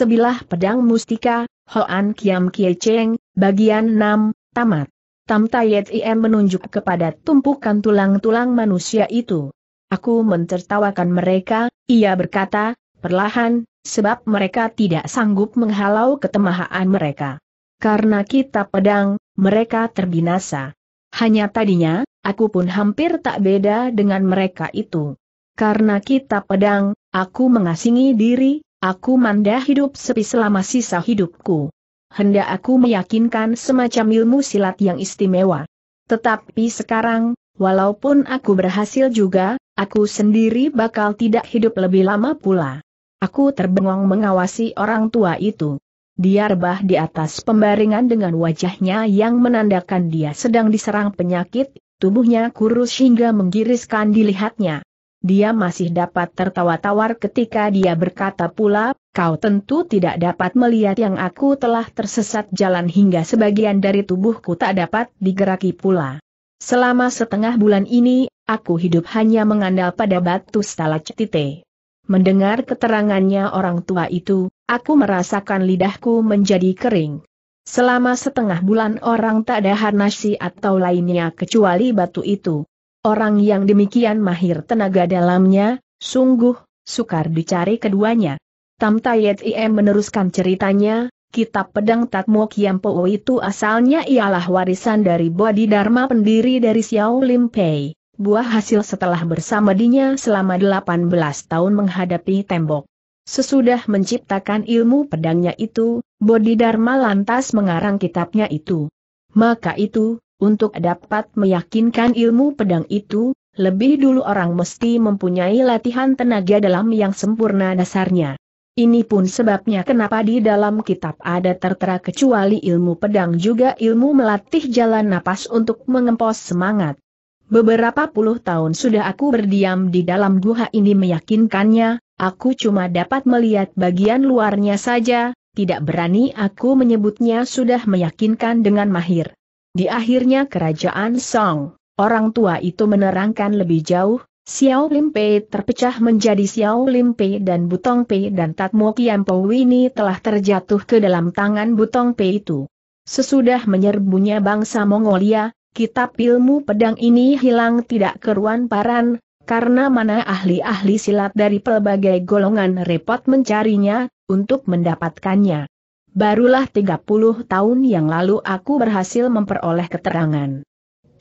Sebilah Pedang Mustika, Hoan Kiam Kie Cheng, bagian 6, tamat. Tam Tayet Im menunjuk kepada tumpukan tulang-tulang manusia itu. Aku mentertawakan mereka, ia berkata, perlahan, sebab mereka tidak sanggup menghalau ketemahaan mereka. Karena kita pedang, mereka terbinasa. Hanya tadinya, aku pun hampir tak beda dengan mereka itu. Karena kita pedang, aku mengasingi diri, Aku manda hidup sepi selama sisa hidupku. Hendak aku meyakinkan semacam ilmu silat yang istimewa. Tetapi sekarang, walaupun aku berhasil juga, aku sendiri bakal tidak hidup lebih lama pula. Aku terbengong mengawasi orang tua itu. Dia rebah di atas pembaringan dengan wajahnya yang menandakan dia sedang diserang penyakit, tubuhnya kurus hingga menggiriskan dilihatnya. Dia masih dapat tertawa tawar ketika dia berkata pula, kau tentu tidak dapat melihat yang aku telah tersesat jalan hingga sebagian dari tubuhku tak dapat digeraki pula. Selama setengah bulan ini, aku hidup hanya mengandal pada batu stalactite. Mendengar keterangannya orang tua itu, aku merasakan lidahku menjadi kering. Selama setengah bulan orang tak ada harnasi atau lainnya kecuali batu itu. Orang yang demikian mahir tenaga dalamnya, sungguh, sukar dicari keduanya. Tam Tayet Im meneruskan ceritanya, kitab pedang Tatmo Kiampo itu asalnya ialah warisan dari Dharma pendiri dari Xiao Lim Pei. Buah hasil setelah bersama dinya selama 18 tahun menghadapi tembok. Sesudah menciptakan ilmu pedangnya itu, Bodhidharma lantas mengarang kitabnya itu. Maka itu, untuk dapat meyakinkan ilmu pedang itu, lebih dulu orang mesti mempunyai latihan tenaga dalam yang sempurna dasarnya. Ini pun sebabnya kenapa di dalam kitab ada tertera kecuali ilmu pedang juga ilmu melatih jalan napas untuk mengempos semangat. Beberapa puluh tahun sudah aku berdiam di dalam guha ini meyakinkannya, aku cuma dapat melihat bagian luarnya saja, tidak berani aku menyebutnya sudah meyakinkan dengan mahir. Di akhirnya kerajaan Song, orang tua itu menerangkan lebih jauh, Xiao Lim terpecah menjadi Xiao Lim dan Butong Pei dan Tatmo Kiampo ini telah terjatuh ke dalam tangan Butong Pei itu. Sesudah menyerbunya bangsa Mongolia, kitab ilmu pedang ini hilang tidak keruan paran, karena mana ahli-ahli silat dari pelbagai golongan repot mencarinya, untuk mendapatkannya. Barulah 30 tahun yang lalu aku berhasil memperoleh keterangan.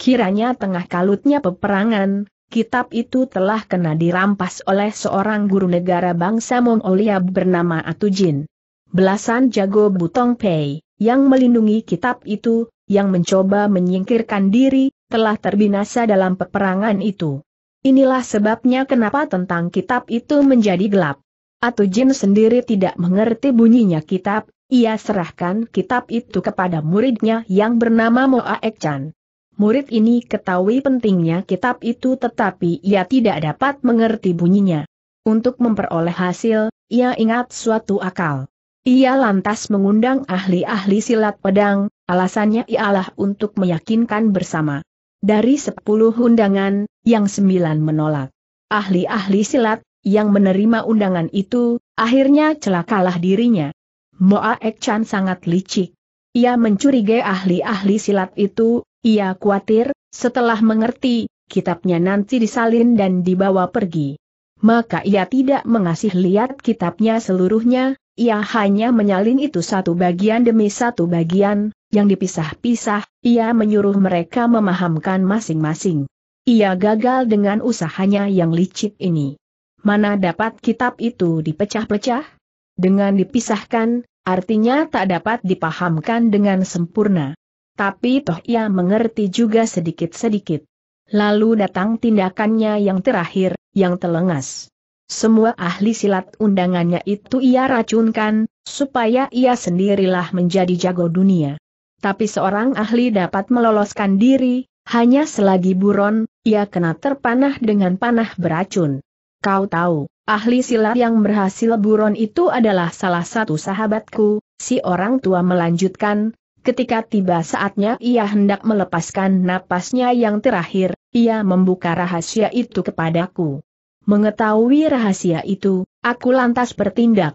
Kiranya tengah kalutnya peperangan, kitab itu telah kena dirampas oleh seorang guru negara bangsa Mongolia bernama Atujin. Belasan jago Butong Pei, yang melindungi kitab itu, yang mencoba menyingkirkan diri, telah terbinasa dalam peperangan itu. Inilah sebabnya kenapa tentang kitab itu menjadi gelap. Atujin sendiri tidak mengerti bunyinya kitab, ia serahkan kitab itu kepada muridnya yang bernama Moa Ekchan. Murid ini ketahui pentingnya kitab itu tetapi ia tidak dapat mengerti bunyinya. Untuk memperoleh hasil, ia ingat suatu akal. Ia lantas mengundang ahli-ahli silat pedang, alasannya ialah untuk meyakinkan bersama. Dari sepuluh undangan, yang sembilan menolak. Ahli-ahli silat, yang menerima undangan itu, akhirnya celakalah dirinya. Moa Ek Chan sangat licik. Ia mencurigai ahli-ahli silat itu, ia khawatir, setelah mengerti, kitabnya nanti disalin dan dibawa pergi. Maka ia tidak mengasih lihat kitabnya seluruhnya, ia hanya menyalin itu satu bagian demi satu bagian, yang dipisah-pisah, ia menyuruh mereka memahamkan masing-masing. Ia gagal dengan usahanya yang licik ini. Mana dapat kitab itu dipecah-pecah? Dengan dipisahkan, artinya tak dapat dipahamkan dengan sempurna. Tapi toh ia mengerti juga sedikit-sedikit. Lalu datang tindakannya yang terakhir, yang telengas. Semua ahli silat undangannya itu ia racunkan, supaya ia sendirilah menjadi jago dunia. Tapi seorang ahli dapat meloloskan diri, hanya selagi buron, ia kena terpanah dengan panah beracun. Kau tahu, Ahli silat yang berhasil buron itu adalah salah satu sahabatku, si orang tua melanjutkan, ketika tiba saatnya ia hendak melepaskan napasnya yang terakhir, ia membuka rahasia itu kepadaku. Mengetahui rahasia itu, aku lantas bertindak.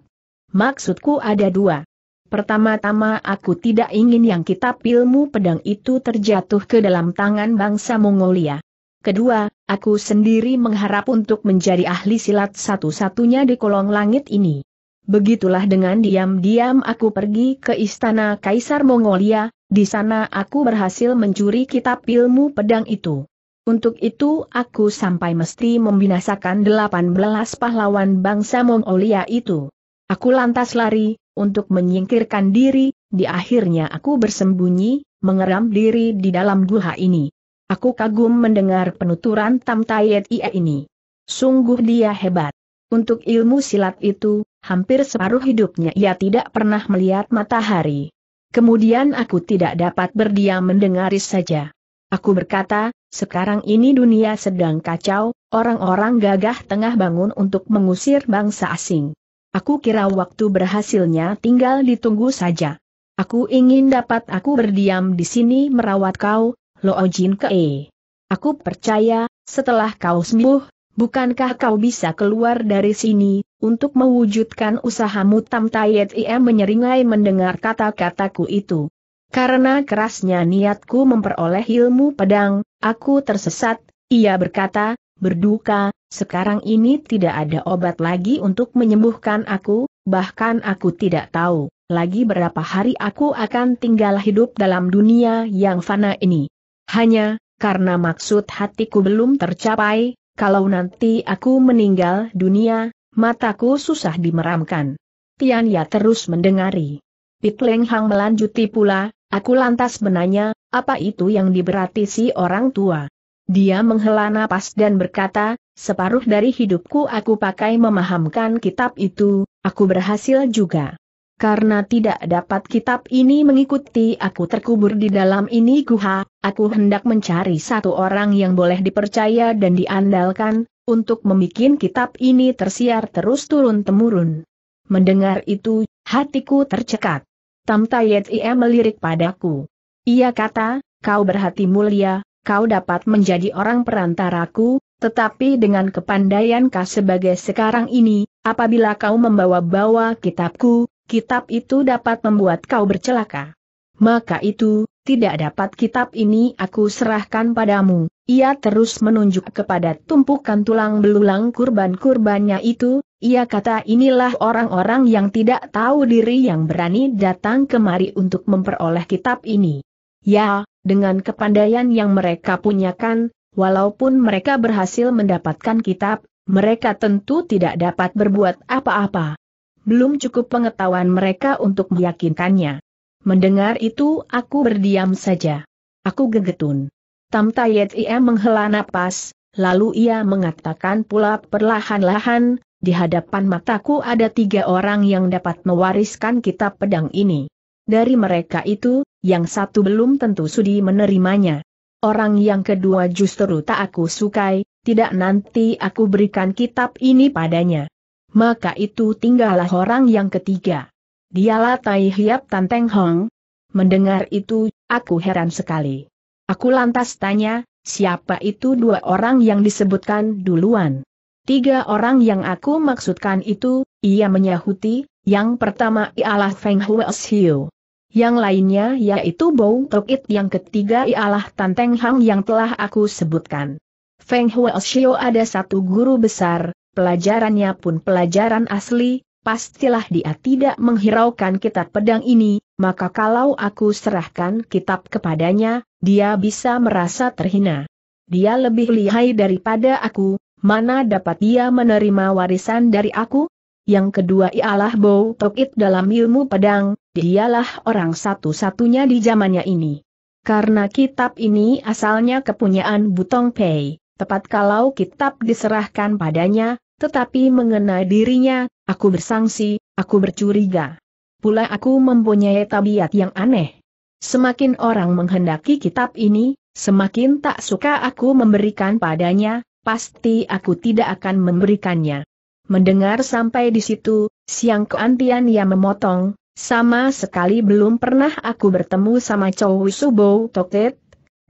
Maksudku ada dua. Pertama-tama aku tidak ingin yang kitab ilmu pedang itu terjatuh ke dalam tangan bangsa Mongolia. Kedua, aku sendiri mengharap untuk menjadi ahli silat satu-satunya di kolong langit ini. Begitulah dengan diam-diam aku pergi ke istana Kaisar Mongolia, di sana aku berhasil mencuri kitab ilmu pedang itu. Untuk itu aku sampai mesti membinasakan 18 pahlawan bangsa Mongolia itu. Aku lantas lari, untuk menyingkirkan diri, di akhirnya aku bersembunyi, mengeram diri di dalam guha ini. Aku kagum mendengar penuturan Tam Tayet Ie ini. Sungguh dia hebat. Untuk ilmu silat itu, hampir separuh hidupnya ia tidak pernah melihat matahari. Kemudian aku tidak dapat berdiam mendengari saja. Aku berkata, sekarang ini dunia sedang kacau, orang-orang gagah tengah bangun untuk mengusir bangsa asing. Aku kira waktu berhasilnya tinggal ditunggu saja. Aku ingin dapat aku berdiam di sini merawat kau, Loo Jin Kee. Aku percaya, setelah kau sembuh, bukankah kau bisa keluar dari sini, untuk mewujudkan usahamu Tam Tayet Ie menyeringai mendengar kata-kataku itu. Karena kerasnya niatku memperoleh ilmu pedang, aku tersesat, ia berkata, berduka, sekarang ini tidak ada obat lagi untuk menyembuhkan aku, bahkan aku tidak tahu lagi berapa hari aku akan tinggal hidup dalam dunia yang fana ini. Hanya, karena maksud hatiku belum tercapai, kalau nanti aku meninggal dunia, mataku susah dimeramkan. Tianya terus mendengari. Pit Leng Hang melanjuti pula, aku lantas menanya, apa itu yang diberati si orang tua? Dia menghela napas dan berkata, separuh dari hidupku aku pakai memahamkan kitab itu, aku berhasil juga karena tidak dapat kitab ini mengikuti aku terkubur di dalam ini guha, aku hendak mencari satu orang yang boleh dipercaya dan diandalkan, untuk membuat kitab ini tersiar terus turun-temurun. Mendengar itu, hatiku tercekat. Tamtayet ia melirik padaku. Ia kata, kau berhati mulia, kau dapat menjadi orang perantaraku, tetapi dengan kepandaian kau sebagai sekarang ini, apabila kau membawa-bawa kitabku, kitab itu dapat membuat kau bercelaka. Maka itu, tidak dapat kitab ini aku serahkan padamu. Ia terus menunjuk kepada tumpukan tulang belulang kurban-kurbannya itu, ia kata inilah orang-orang yang tidak tahu diri yang berani datang kemari untuk memperoleh kitab ini. Ya, dengan kepandaian yang mereka punyakan, walaupun mereka berhasil mendapatkan kitab, mereka tentu tidak dapat berbuat apa-apa belum cukup pengetahuan mereka untuk meyakinkannya. Mendengar itu aku berdiam saja. Aku gegetun. Tam Tayet ia menghela napas, lalu ia mengatakan pula perlahan-lahan, di hadapan mataku ada tiga orang yang dapat mewariskan kitab pedang ini. Dari mereka itu, yang satu belum tentu sudi menerimanya. Orang yang kedua justru tak aku sukai, tidak nanti aku berikan kitab ini padanya maka itu tinggallah orang yang ketiga. Dialah Tai Hiap Tan Teng Hong. Mendengar itu, aku heran sekali. Aku lantas tanya, siapa itu dua orang yang disebutkan duluan? Tiga orang yang aku maksudkan itu, ia menyahuti, yang pertama ialah Feng Huo Hiu. Yang lainnya yaitu Tok It yang ketiga ialah Tan Teng Hong yang telah aku sebutkan. Feng Huo Shio ada satu guru besar, pelajarannya pun pelajaran asli, pastilah dia tidak menghiraukan kitab pedang ini, maka kalau aku serahkan kitab kepadanya, dia bisa merasa terhina. Dia lebih lihai daripada aku, mana dapat dia menerima warisan dari aku? Yang kedua ialah Bow Tokit dalam ilmu pedang, dialah orang satu-satunya di zamannya ini. Karena kitab ini asalnya kepunyaan Butong Pei, tepat kalau kitab diserahkan padanya, tetapi mengenai dirinya, aku bersangsi, aku bercuriga. Pula aku mempunyai tabiat yang aneh. Semakin orang menghendaki kitab ini, semakin tak suka aku memberikan padanya, pasti aku tidak akan memberikannya. Mendengar sampai di situ, siang keantian ia memotong, sama sekali belum pernah aku bertemu sama Chow Subo Toket,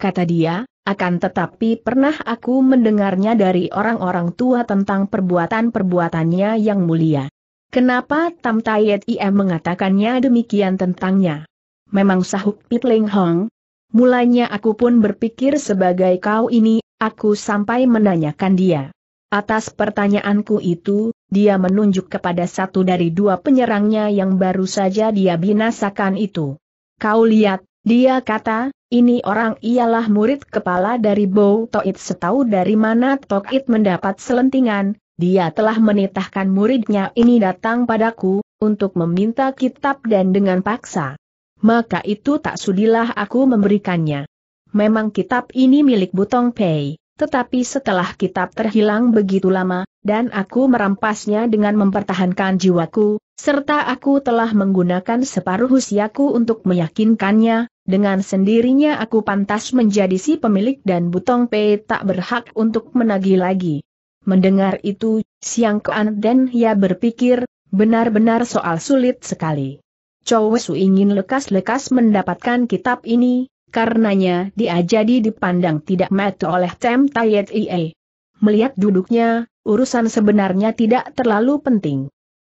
kata dia, akan tetapi pernah aku mendengarnya dari orang-orang tua tentang perbuatan-perbuatannya yang mulia. Kenapa Tam Tayet Ia mengatakannya demikian tentangnya? Memang sahut Pitling Hong. Mulanya aku pun berpikir sebagai kau ini, aku sampai menanyakan dia. Atas pertanyaanku itu, dia menunjuk kepada satu dari dua penyerangnya yang baru saja dia binasakan itu. Kau lihat, dia kata, ini orang ialah murid kepala dari Bow Toit setahu dari mana Tokit mendapat selentingan, dia telah menitahkan muridnya ini datang padaku, untuk meminta kitab dan dengan paksa. Maka itu tak sudilah aku memberikannya. Memang kitab ini milik Butong Pei. Tetapi setelah kitab terhilang begitu lama, dan aku merampasnya dengan mempertahankan jiwaku, serta aku telah menggunakan separuh usiaku untuk meyakinkannya, dengan sendirinya aku pantas menjadi si pemilik dan Butong Pe tak berhak untuk menagih lagi. Mendengar itu, Siang Kuan dan Ya berpikir, benar-benar soal sulit sekali. Chow Su ingin lekas-lekas mendapatkan kitab ini, karenanya dia jadi dipandang tidak metu oleh Tem Tayet Ie. Melihat duduknya, urusan sebenarnya tidak terlalu penting.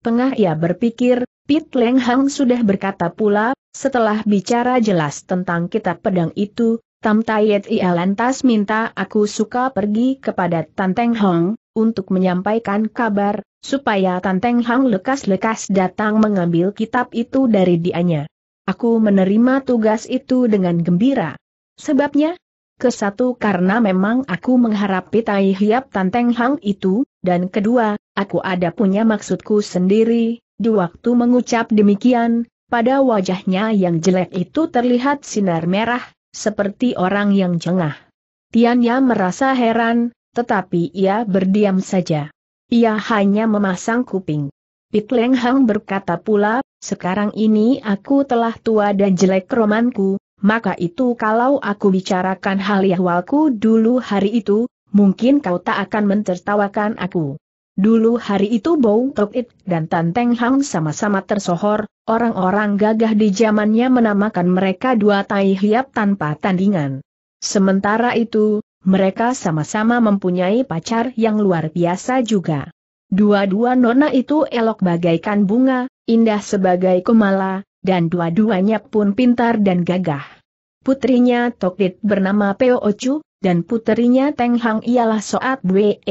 Tengah ia berpikir, Pit Leng Hang sudah berkata pula, setelah bicara jelas tentang kitab pedang itu, Tam Tayet Ie lantas minta aku suka pergi kepada Tanteng Hong, untuk menyampaikan kabar, supaya Tanteng Hang lekas-lekas datang mengambil kitab itu dari dianya. Aku menerima tugas itu dengan gembira. Sebabnya, kesatu karena memang aku mengharapi Tai Hiap Tanteng Hang itu, dan kedua, aku ada punya maksudku sendiri, di waktu mengucap demikian, pada wajahnya yang jelek itu terlihat sinar merah, seperti orang yang jengah. Tianya merasa heran, tetapi ia berdiam saja. Ia hanya memasang kuping. Pit Leng Hang berkata pula, sekarang ini aku telah tua dan jelek romanku, maka itu kalau aku bicarakan hal yahwalku dulu hari itu, mungkin kau tak akan mentertawakan aku. Dulu hari itu Bong Tok It dan Tan Teng Hang sama-sama tersohor, orang-orang gagah di zamannya menamakan mereka dua tai hiap tanpa tandingan. Sementara itu, mereka sama-sama mempunyai pacar yang luar biasa juga. Dua-dua nona itu elok bagaikan bunga, indah sebagai kemala, dan dua-duanya pun pintar dan gagah. Putrinya Tokdit bernama Peo Ocu, dan putrinya Teng Hang ialah Soat Bwe.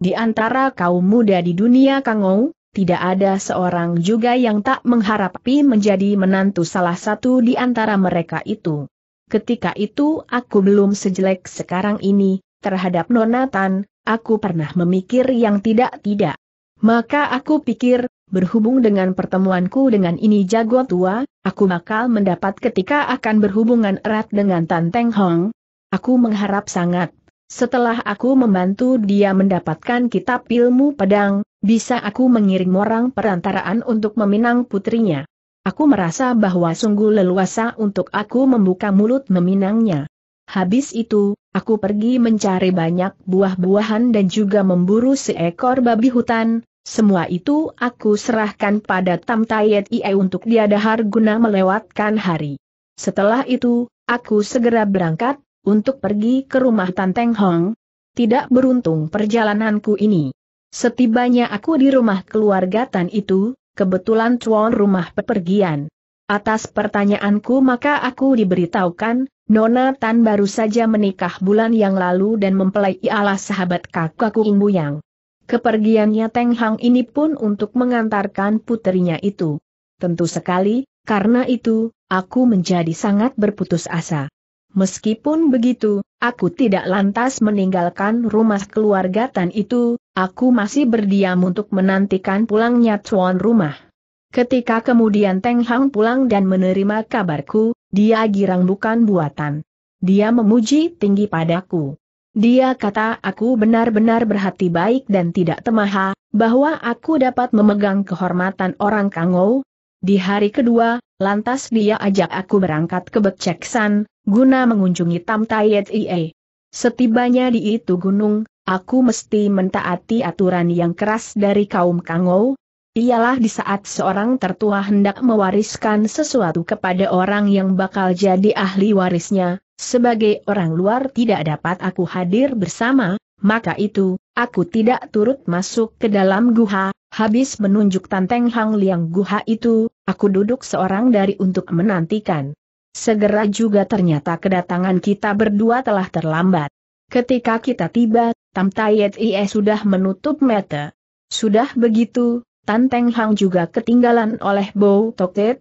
Di antara kaum muda di dunia Kangou, tidak ada seorang juga yang tak mengharapi menjadi menantu salah satu di antara mereka itu. Ketika itu aku belum sejelek sekarang ini, terhadap Nonatan, aku pernah memikir yang tidak-tidak. Maka aku pikir, berhubung dengan pertemuanku dengan ini jago tua, aku bakal mendapat ketika akan berhubungan erat dengan Tan Teng Hong. Aku mengharap sangat, setelah aku membantu dia mendapatkan kitab ilmu pedang, bisa aku mengirim orang perantaraan untuk meminang putrinya. Aku merasa bahwa sungguh leluasa untuk aku membuka mulut meminangnya. Habis itu, aku pergi mencari banyak buah-buahan dan juga memburu seekor babi hutan, semua itu aku serahkan pada Tam Tayet Ie untuk diadahar guna melewatkan hari. Setelah itu, aku segera berangkat, untuk pergi ke rumah Tanteng Hong. Tidak beruntung perjalananku ini. Setibanya aku di rumah keluarga Tan itu, kebetulan tuan rumah pepergian. Atas pertanyaanku maka aku diberitahukan, Nona Tan baru saja menikah bulan yang lalu dan mempelai ialah sahabat kakakku Bu Yang. Kepergiannya Teng Hang ini pun untuk mengantarkan putrinya itu. Tentu sekali, karena itu, aku menjadi sangat berputus asa. Meskipun begitu, aku tidak lantas meninggalkan rumah keluarga Tan itu, aku masih berdiam untuk menantikan pulangnya tuan rumah. Ketika kemudian Teng Hang pulang dan menerima kabarku, dia girang bukan buatan. Dia memuji tinggi padaku. Dia kata aku benar-benar berhati baik dan tidak temaha, bahwa aku dapat memegang kehormatan orang Kangou. Di hari kedua, lantas dia ajak aku berangkat ke Beceksan, guna mengunjungi Tam Tayet Ie. Setibanya di itu gunung, aku mesti mentaati aturan yang keras dari kaum Kangou, ialah di saat seorang tertua hendak mewariskan sesuatu kepada orang yang bakal jadi ahli warisnya, sebagai orang luar tidak dapat aku hadir bersama, maka itu, aku tidak turut masuk ke dalam guha, habis menunjuk Tanteng Hang Liang guha itu, aku duduk seorang dari untuk menantikan. Segera juga ternyata kedatangan kita berdua telah terlambat. Ketika kita tiba, Tam Tayet Ie sudah menutup mata. Sudah begitu, Tan Teng Hang juga ketinggalan oleh Bow Toket,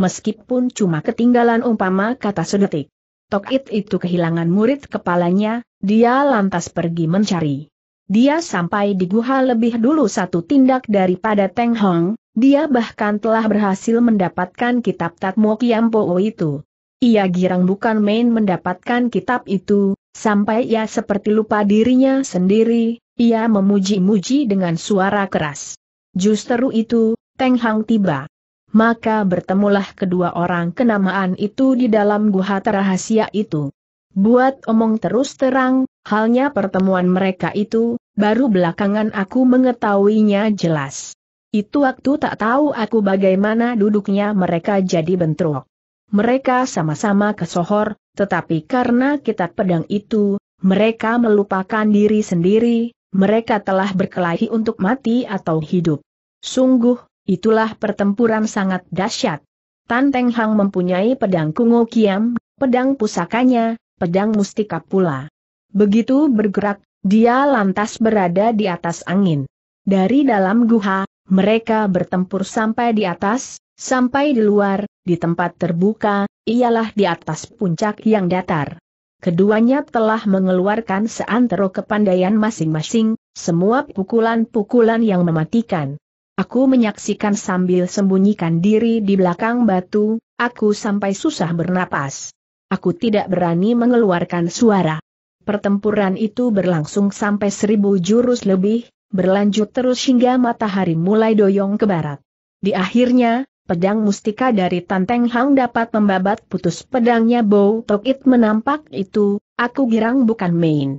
meskipun cuma ketinggalan umpama kata sedetik. Tokit itu kehilangan murid kepalanya, dia lantas pergi mencari. Dia sampai di guha lebih dulu satu tindak daripada Teng Hong, dia bahkan telah berhasil mendapatkan kitab Tatmo Po itu. Ia girang bukan main mendapatkan kitab itu, sampai ia seperti lupa dirinya sendiri, ia memuji-muji dengan suara keras. Justru itu, Teng Hang tiba. Maka bertemulah kedua orang kenamaan itu di dalam guha rahasia itu. Buat omong terus terang, halnya pertemuan mereka itu, baru belakangan aku mengetahuinya jelas. Itu waktu tak tahu aku bagaimana duduknya mereka jadi bentrok. Mereka sama-sama kesohor, tetapi karena kitab pedang itu, mereka melupakan diri sendiri, mereka telah berkelahi untuk mati atau hidup. Sungguh, itulah pertempuran sangat dahsyat. Tan Teng Hang mempunyai pedang Kungo Kiam, pedang pusakanya, pedang mustika pula. Begitu bergerak, dia lantas berada di atas angin. Dari dalam guha, mereka bertempur sampai di atas, sampai di luar, di tempat terbuka, ialah di atas puncak yang datar. Keduanya telah mengeluarkan seantero kepandaian masing-masing, semua pukulan-pukulan yang mematikan. Aku menyaksikan sambil sembunyikan diri di belakang batu, aku sampai susah bernapas. Aku tidak berani mengeluarkan suara. Pertempuran itu berlangsung sampai seribu jurus lebih, berlanjut terus hingga matahari mulai doyong ke barat. Di akhirnya, pedang mustika dari Tanteng Hang dapat membabat putus pedangnya Bow Tokit menampak itu, aku girang bukan main.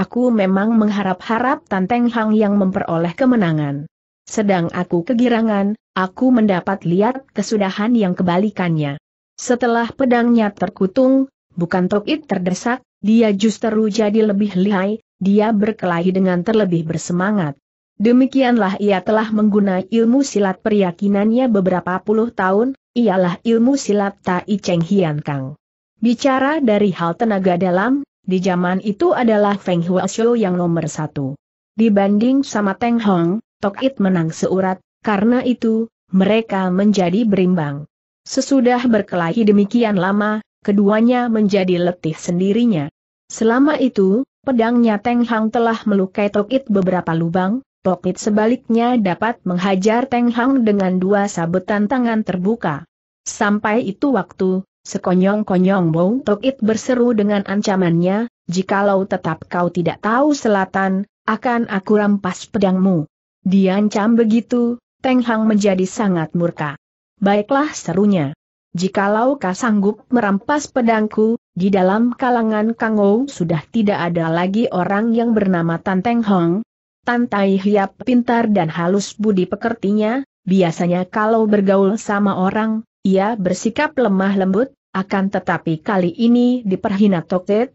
Aku memang mengharap-harap Tanteng Hang yang memperoleh kemenangan. Sedang aku kegirangan, aku mendapat lihat kesudahan yang kebalikannya. Setelah pedangnya terkutung, bukan Tokit terdesak, dia justru jadi lebih lihai, dia berkelahi dengan terlebih bersemangat. Demikianlah ia telah menggunakan ilmu silat peryakinannya beberapa puluh tahun, ialah ilmu silat Tai Cheng Hian Kang. Bicara dari hal tenaga dalam, di zaman itu adalah Feng Shou yang nomor satu. Dibanding sama Teng Hong, Tokit menang seurat, karena itu, mereka menjadi berimbang. Sesudah berkelahi demikian lama, keduanya menjadi letih sendirinya. Selama itu, pedangnya Teng Hang telah melukai Tokit beberapa lubang, Tokit sebaliknya dapat menghajar Teng Hang dengan dua sabetan tangan terbuka. Sampai itu waktu, sekonyong-konyong bow, Tokit berseru dengan ancamannya, jikalau tetap kau tidak tahu selatan, akan aku rampas pedangmu. Diancam begitu, Teng Hang menjadi sangat murka. Baiklah serunya. Jikalau kau sanggup merampas pedangku, di dalam kalangan Kang Kangou sudah tidak ada lagi orang yang bernama Tan Teng Hong. Tan Tai Hiap pintar dan halus budi pekertinya, biasanya kalau bergaul sama orang, ia bersikap lemah lembut, akan tetapi kali ini diperhina Toket,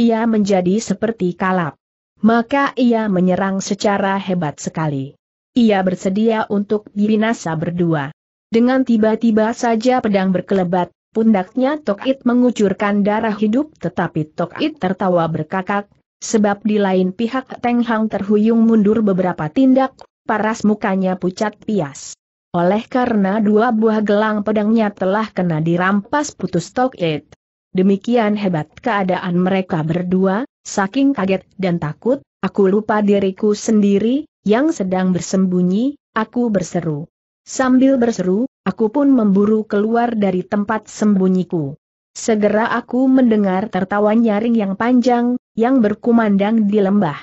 ia menjadi seperti kalap maka ia menyerang secara hebat sekali. Ia bersedia untuk binasa berdua. Dengan tiba-tiba saja pedang berkelebat, pundaknya Tokit mengucurkan darah hidup tetapi Tokit tertawa berkakak, sebab di lain pihak Teng Hang terhuyung mundur beberapa tindak, paras mukanya pucat pias. Oleh karena dua buah gelang pedangnya telah kena dirampas putus Tokit. Demikian hebat keadaan mereka berdua, Saking kaget dan takut, aku lupa diriku sendiri, yang sedang bersembunyi, aku berseru. Sambil berseru, aku pun memburu keluar dari tempat sembunyiku. Segera aku mendengar tertawa nyaring yang panjang, yang berkumandang di lembah.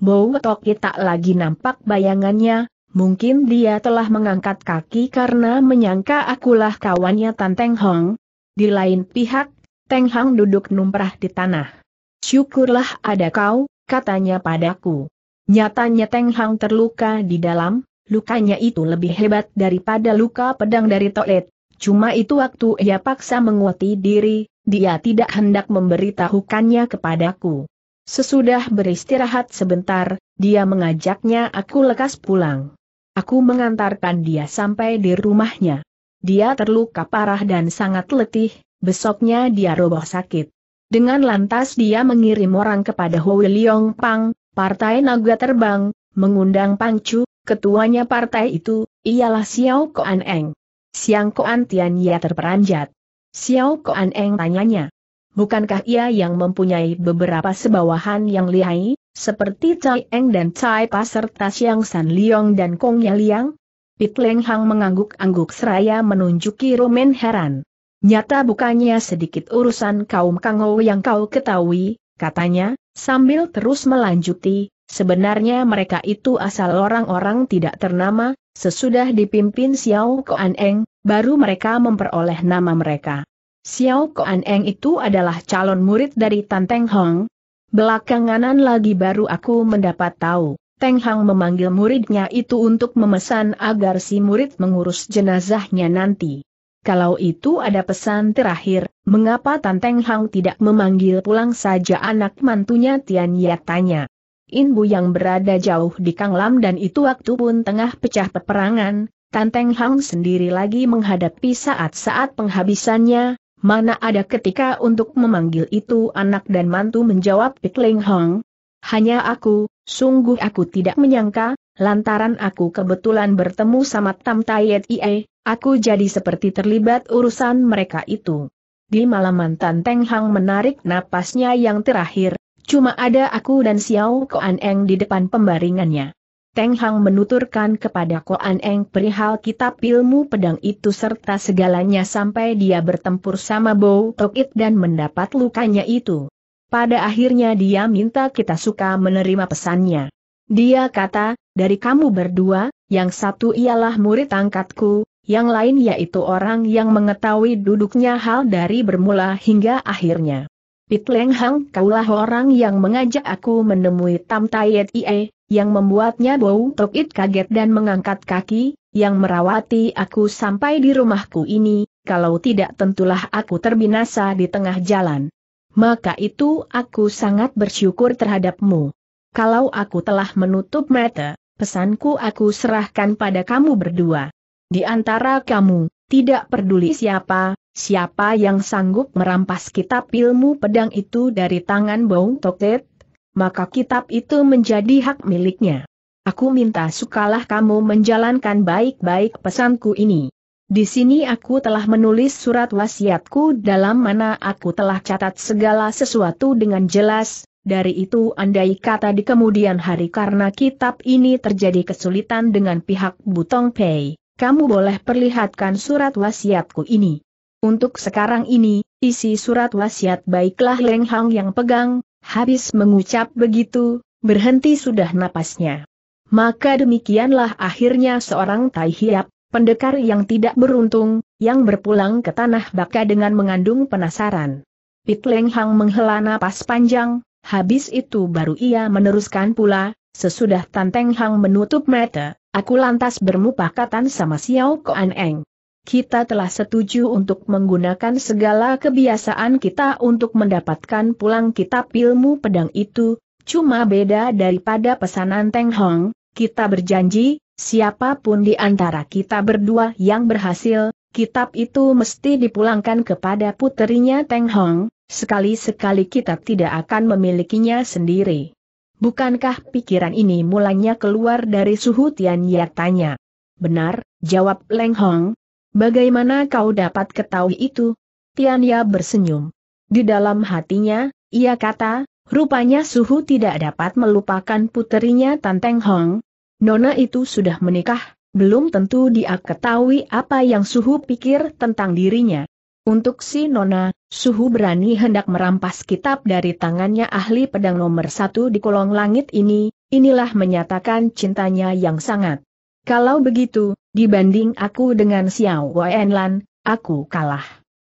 Bow Toki tak lagi nampak bayangannya, mungkin dia telah mengangkat kaki karena menyangka akulah kawannya Tan Teng Hong. Di lain pihak, Teng Hong duduk numprah di tanah. Syukurlah ada kau, katanya padaku. Nyatanya Teng Hang terluka di dalam, lukanya itu lebih hebat daripada luka pedang dari toilet. Cuma itu waktu ia paksa menguati diri, dia tidak hendak memberitahukannya kepadaku. Sesudah beristirahat sebentar, dia mengajaknya aku lekas pulang. Aku mengantarkan dia sampai di rumahnya. Dia terluka parah dan sangat letih, besoknya dia roboh sakit. Dengan lantas dia mengirim orang kepada Hui Liong Pang, Partai Naga Terbang, mengundang Pang Chu, ketuanya partai itu, ialah Xiao Koan Eng. Siang Koan Tian Ya terperanjat. Xiao Koan Eng tanyanya. Bukankah ia yang mempunyai beberapa sebawahan yang lihai, seperti Cai Eng dan Cai Pa serta Xiang San Liong dan Kong Ya Liang? Pit Leng Hang mengangguk-angguk seraya menunjuki Romen heran. Nyata bukannya sedikit urusan kaum Kangou yang kau ketahui, katanya, sambil terus melanjuti, sebenarnya mereka itu asal orang-orang tidak ternama, sesudah dipimpin Xiao Koan Eng, baru mereka memperoleh nama mereka. Xiao Koan Eng itu adalah calon murid dari Tan Teng Hong. Belakanganan lagi baru aku mendapat tahu, Teng Hang memanggil muridnya itu untuk memesan agar si murid mengurus jenazahnya nanti. Kalau itu ada pesan terakhir, mengapa Tan Teng Hang tidak memanggil pulang saja anak mantunya Tian Ya tanya. Inbu yang berada jauh di Kang Lam dan itu waktu pun tengah pecah peperangan, Tan Teng Hang sendiri lagi menghadapi saat-saat penghabisannya, mana ada ketika untuk memanggil itu anak dan mantu menjawab Leng Hong. Hanya aku, sungguh aku tidak menyangka, lantaran aku kebetulan bertemu sama Tam Tayet Ie, Aku jadi seperti terlibat urusan mereka itu. Di malaman Tan Teng Hang menarik napasnya yang terakhir, cuma ada aku dan Xiao Koan Eng di depan pembaringannya. Teng Hang menuturkan kepada Koan Eng perihal kitab ilmu pedang itu serta segalanya sampai dia bertempur sama Bo It dan mendapat lukanya itu. Pada akhirnya dia minta kita suka menerima pesannya. Dia kata, dari kamu berdua, yang satu ialah murid angkatku, yang lain yaitu orang yang mengetahui duduknya hal dari bermula hingga akhirnya. Pit Leng Hang kaulah orang yang mengajak aku menemui Tam Tayet Ie, yang membuatnya Bau Tokit kaget dan mengangkat kaki, yang merawati aku sampai di rumahku ini, kalau tidak tentulah aku terbinasa di tengah jalan. Maka itu aku sangat bersyukur terhadapmu. Kalau aku telah menutup mata, pesanku aku serahkan pada kamu berdua. Di antara kamu, tidak peduli siapa, siapa yang sanggup merampas kitab ilmu pedang itu dari tangan Bong Toket, maka kitab itu menjadi hak miliknya. Aku minta sukalah kamu menjalankan baik-baik pesanku ini. Di sini aku telah menulis surat wasiatku dalam mana aku telah catat segala sesuatu dengan jelas, dari itu andai kata di kemudian hari karena kitab ini terjadi kesulitan dengan pihak Butong Pei kamu boleh perlihatkan surat wasiatku ini. Untuk sekarang ini, isi surat wasiat baiklah Leng Hang yang pegang, habis mengucap begitu, berhenti sudah napasnya. Maka demikianlah akhirnya seorang Tai Hiap, pendekar yang tidak beruntung, yang berpulang ke Tanah Baka dengan mengandung penasaran. Pit Leng Hang menghela napas panjang, habis itu baru ia meneruskan pula, sesudah Teng Hang menutup mata. Aku lantas bermupakatan sama Xiao Koan Eng. Kita telah setuju untuk menggunakan segala kebiasaan kita untuk mendapatkan pulang kitab ilmu pedang itu, cuma beda daripada pesanan Teng Hong, kita berjanji, siapapun di antara kita berdua yang berhasil, kitab itu mesti dipulangkan kepada puterinya Teng Hong, sekali-sekali kita tidak akan memilikinya sendiri. Bukankah pikiran ini mulanya keluar dari suhu Tian Ya tanya? Benar, jawab Leng Hong. Bagaimana kau dapat ketahui itu? Tian Ya bersenyum. Di dalam hatinya, ia kata, rupanya suhu tidak dapat melupakan puterinya Tan Teng Hong. Nona itu sudah menikah, belum tentu dia ketahui apa yang suhu pikir tentang dirinya. Untuk si Nona, suhu berani hendak merampas kitab dari tangannya ahli pedang nomor satu di kolong langit ini, inilah menyatakan cintanya yang sangat. Kalau begitu, dibanding aku dengan Xiao Wenlan, aku kalah.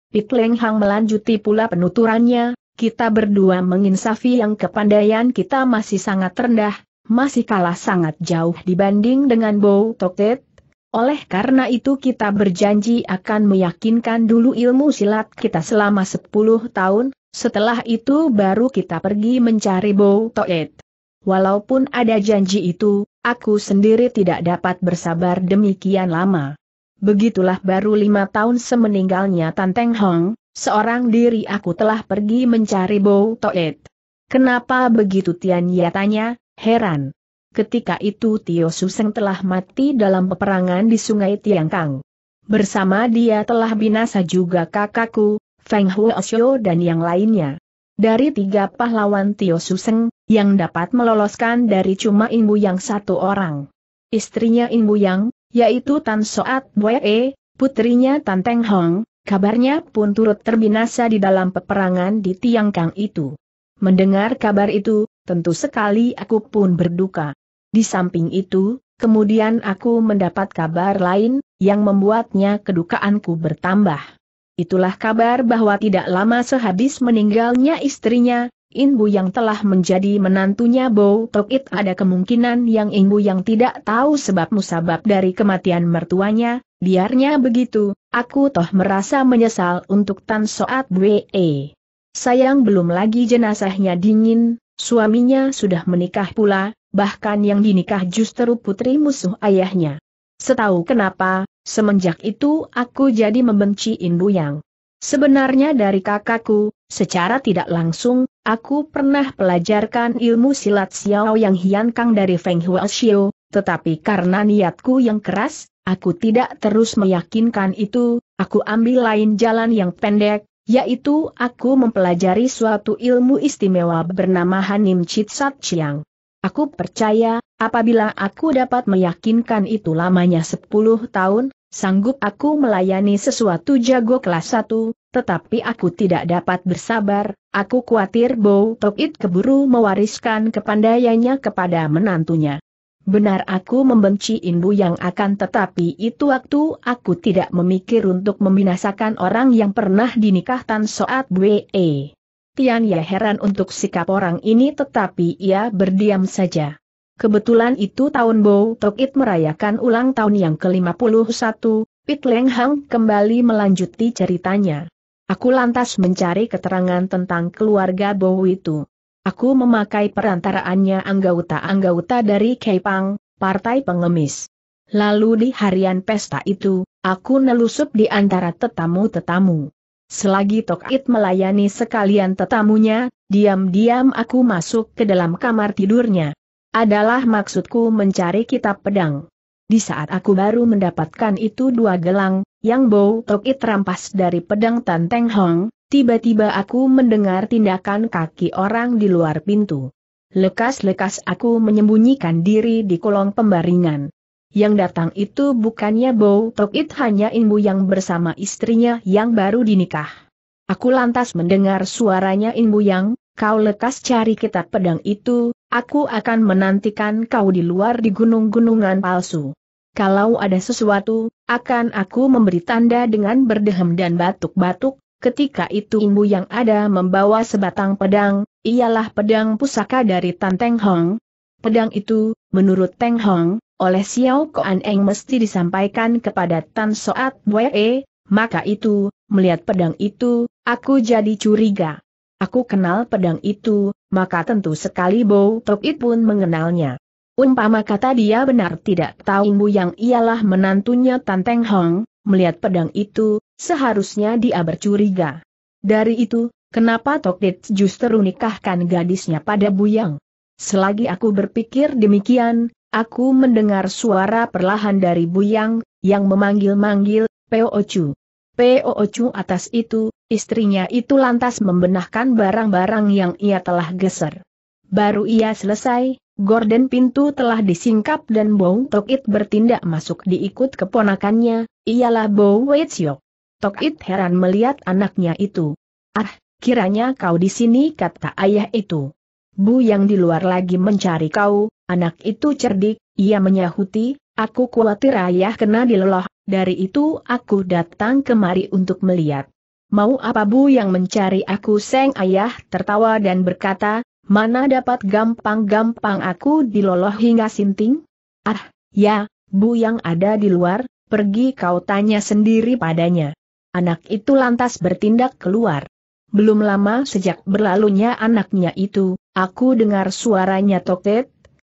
Pit Leng Hang melanjuti pula penuturannya, kita berdua menginsafi yang kepandaian kita masih sangat rendah, masih kalah sangat jauh dibanding dengan Bow Toket, oleh karena itu kita berjanji akan meyakinkan dulu ilmu silat kita selama 10 tahun, setelah itu baru kita pergi mencari Bow Toet. Walaupun ada janji itu, aku sendiri tidak dapat bersabar demikian lama. Begitulah baru lima tahun semeninggalnya Tan Teng Hong, seorang diri aku telah pergi mencari Bow Toet. Kenapa begitu Tian Ya tanya, heran ketika itu Tio Suseng telah mati dalam peperangan di sungai Tiangkang. Bersama dia telah binasa juga kakakku, Feng Huosyo dan yang lainnya. Dari tiga pahlawan Tio Suseng, yang dapat meloloskan dari cuma Imbu yang satu orang. Istrinya Imbu Yang, yaitu Tan Soat Bue, putrinya Tan Teng Hong, kabarnya pun turut terbinasa di dalam peperangan di Tiangkang itu. Mendengar kabar itu, tentu sekali aku pun berduka. Di samping itu, kemudian aku mendapat kabar lain, yang membuatnya kedukaanku bertambah. Itulah kabar bahwa tidak lama sehabis meninggalnya istrinya, Inbu yang telah menjadi menantunya Bow Tokit ada kemungkinan yang Inbu yang tidak tahu sebab musabab dari kematian mertuanya, biarnya begitu, aku toh merasa menyesal untuk Tan Soat Bwe. Sayang belum lagi jenazahnya dingin, Suaminya sudah menikah pula, bahkan yang dinikah justru putri musuh ayahnya. Setahu kenapa, semenjak itu aku jadi membenci Indu Yang. Sebenarnya dari kakakku, secara tidak langsung, aku pernah pelajarkan ilmu silat Xiao Yang Hian Kang dari Feng Hua Xiu, tetapi karena niatku yang keras, aku tidak terus meyakinkan itu, aku ambil lain jalan yang pendek, yaitu aku mempelajari suatu ilmu istimewa bernama Hanim Chitsat Chiang. Aku percaya, apabila aku dapat meyakinkan itu lamanya 10 tahun, sanggup aku melayani sesuatu jago kelas 1, tetapi aku tidak dapat bersabar, aku khawatir Bo Tokit keburu mewariskan kepandaiannya kepada menantunya. Benar aku membenci Inbu yang akan tetapi itu waktu aku tidak memikir untuk membinasakan orang yang pernah dinikahkan Soat Bwe. Tian Ya heran untuk sikap orang ini tetapi ia berdiam saja. Kebetulan itu tahun Bo Tok It merayakan ulang tahun yang ke-51, Pit Leng Hang kembali melanjuti ceritanya. Aku lantas mencari keterangan tentang keluarga Bow itu. Aku memakai perantaraannya anggota-anggota dari Kepang, partai pengemis. Lalu di harian pesta itu, aku nelusup di antara tetamu-tetamu. Selagi Tokit melayani sekalian tetamunya, diam-diam aku masuk ke dalam kamar tidurnya. Adalah maksudku mencari kitab pedang. Di saat aku baru mendapatkan itu dua gelang, yang Bau Tokit rampas dari pedang Tanteng Hong, Tiba-tiba aku mendengar tindakan kaki orang di luar pintu. Lekas-lekas aku menyembunyikan diri di kolong pembaringan. Yang datang itu bukannya Bow Tokit hanya Inbu yang bersama istrinya yang baru dinikah. Aku lantas mendengar suaranya Inbu yang, kau lekas cari kitab pedang itu, aku akan menantikan kau di luar di gunung-gunungan palsu. Kalau ada sesuatu, akan aku memberi tanda dengan berdehem dan batuk-batuk, Ketika itu imbu yang ada membawa sebatang pedang, ialah pedang pusaka dari Tan Teng Hong. Pedang itu, menurut Teng Hong, oleh Xiao Koan Eng mesti disampaikan kepada Tan Soat Wee, maka itu, melihat pedang itu, aku jadi curiga. Aku kenal pedang itu, maka tentu sekali Bo Tok It pun mengenalnya. Umpama kata dia benar tidak tahu imbu yang ialah menantunya Tan Teng Hong, melihat pedang itu, Seharusnya dia bercuriga. Dari itu, kenapa Tokdit justru nikahkan gadisnya pada Buyang? Selagi aku berpikir demikian, aku mendengar suara perlahan dari Buyang, yang memanggil-manggil, Peo Ocu. Peo Ocu atas itu, istrinya itu lantas membenahkan barang-barang yang ia telah geser. Baru ia selesai, Gordon pintu telah disingkap dan Bong Tokit bertindak masuk diikut keponakannya, ialah Bo Weitsiok. Tok It heran melihat anaknya itu. Ah, kiranya kau di sini kata ayah itu. Bu yang di luar lagi mencari kau, anak itu cerdik, ia menyahuti, aku khawatir ayah kena dileloh, dari itu aku datang kemari untuk melihat. Mau apa bu yang mencari aku seng ayah tertawa dan berkata, mana dapat gampang-gampang aku diloloh hingga sinting? Ah, ya, bu yang ada di luar, pergi kau tanya sendiri padanya. Anak itu lantas bertindak keluar. Belum lama sejak berlalunya anaknya itu, aku dengar suaranya toket.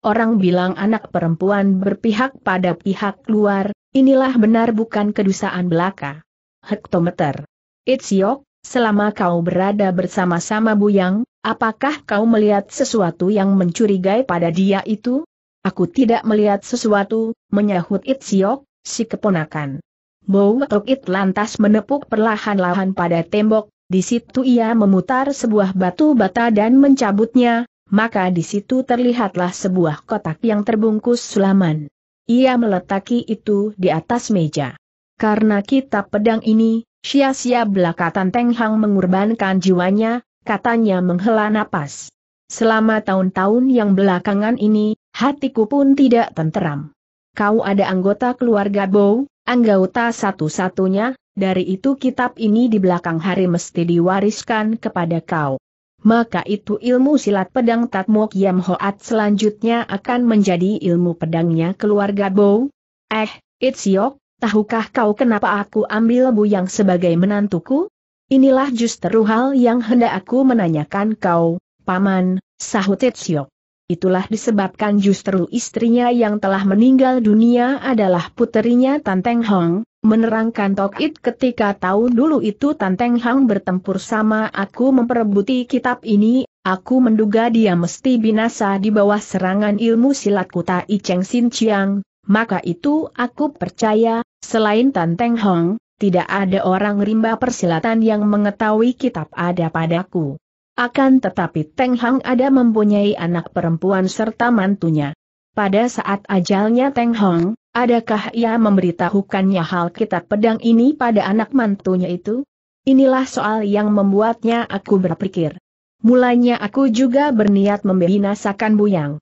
Orang bilang anak perempuan berpihak pada pihak luar, inilah benar bukan kedusaan belaka. Hektometer. Itsyok, selama kau berada bersama-sama Buyang, apakah kau melihat sesuatu yang mencurigai pada dia itu? Aku tidak melihat sesuatu, menyahut Itsyok, si keponakan. Mou Tokit lantas menepuk perlahan-lahan pada tembok, di situ ia memutar sebuah batu bata dan mencabutnya, maka di situ terlihatlah sebuah kotak yang terbungkus sulaman. Ia meletaki itu di atas meja. Karena kitab pedang ini, sia-sia belaka Teng Hang mengorbankan jiwanya, katanya menghela napas. Selama tahun-tahun yang belakangan ini, hatiku pun tidak tenteram. Kau ada anggota keluarga Bow, Anggota satu-satunya, dari itu kitab ini di belakang hari mesti diwariskan kepada kau. Maka itu ilmu silat pedang Tatmok Yam Hoat selanjutnya akan menjadi ilmu pedangnya keluarga Bow. Eh, Itziok, tahukah kau kenapa aku ambil Bu yang sebagai menantuku? Inilah justru hal yang hendak aku menanyakan kau, Paman, sahut Itziok itulah disebabkan justru istrinya yang telah meninggal dunia adalah puterinya Tanteng Hong, menerangkan Tok It ketika tahu dulu itu Tanteng Hong bertempur sama aku memperebuti kitab ini, aku menduga dia mesti binasa di bawah serangan ilmu silat kuta I Sin Chiang, maka itu aku percaya, selain Tanteng Hong, tidak ada orang rimba persilatan yang mengetahui kitab ada padaku. Akan tetapi Teng Hang ada mempunyai anak perempuan serta mantunya. Pada saat ajalnya Teng Hong, adakah ia memberitahukannya hal kitab pedang ini pada anak mantunya itu? Inilah soal yang membuatnya aku berpikir. Mulanya aku juga berniat membinasakan Buyang.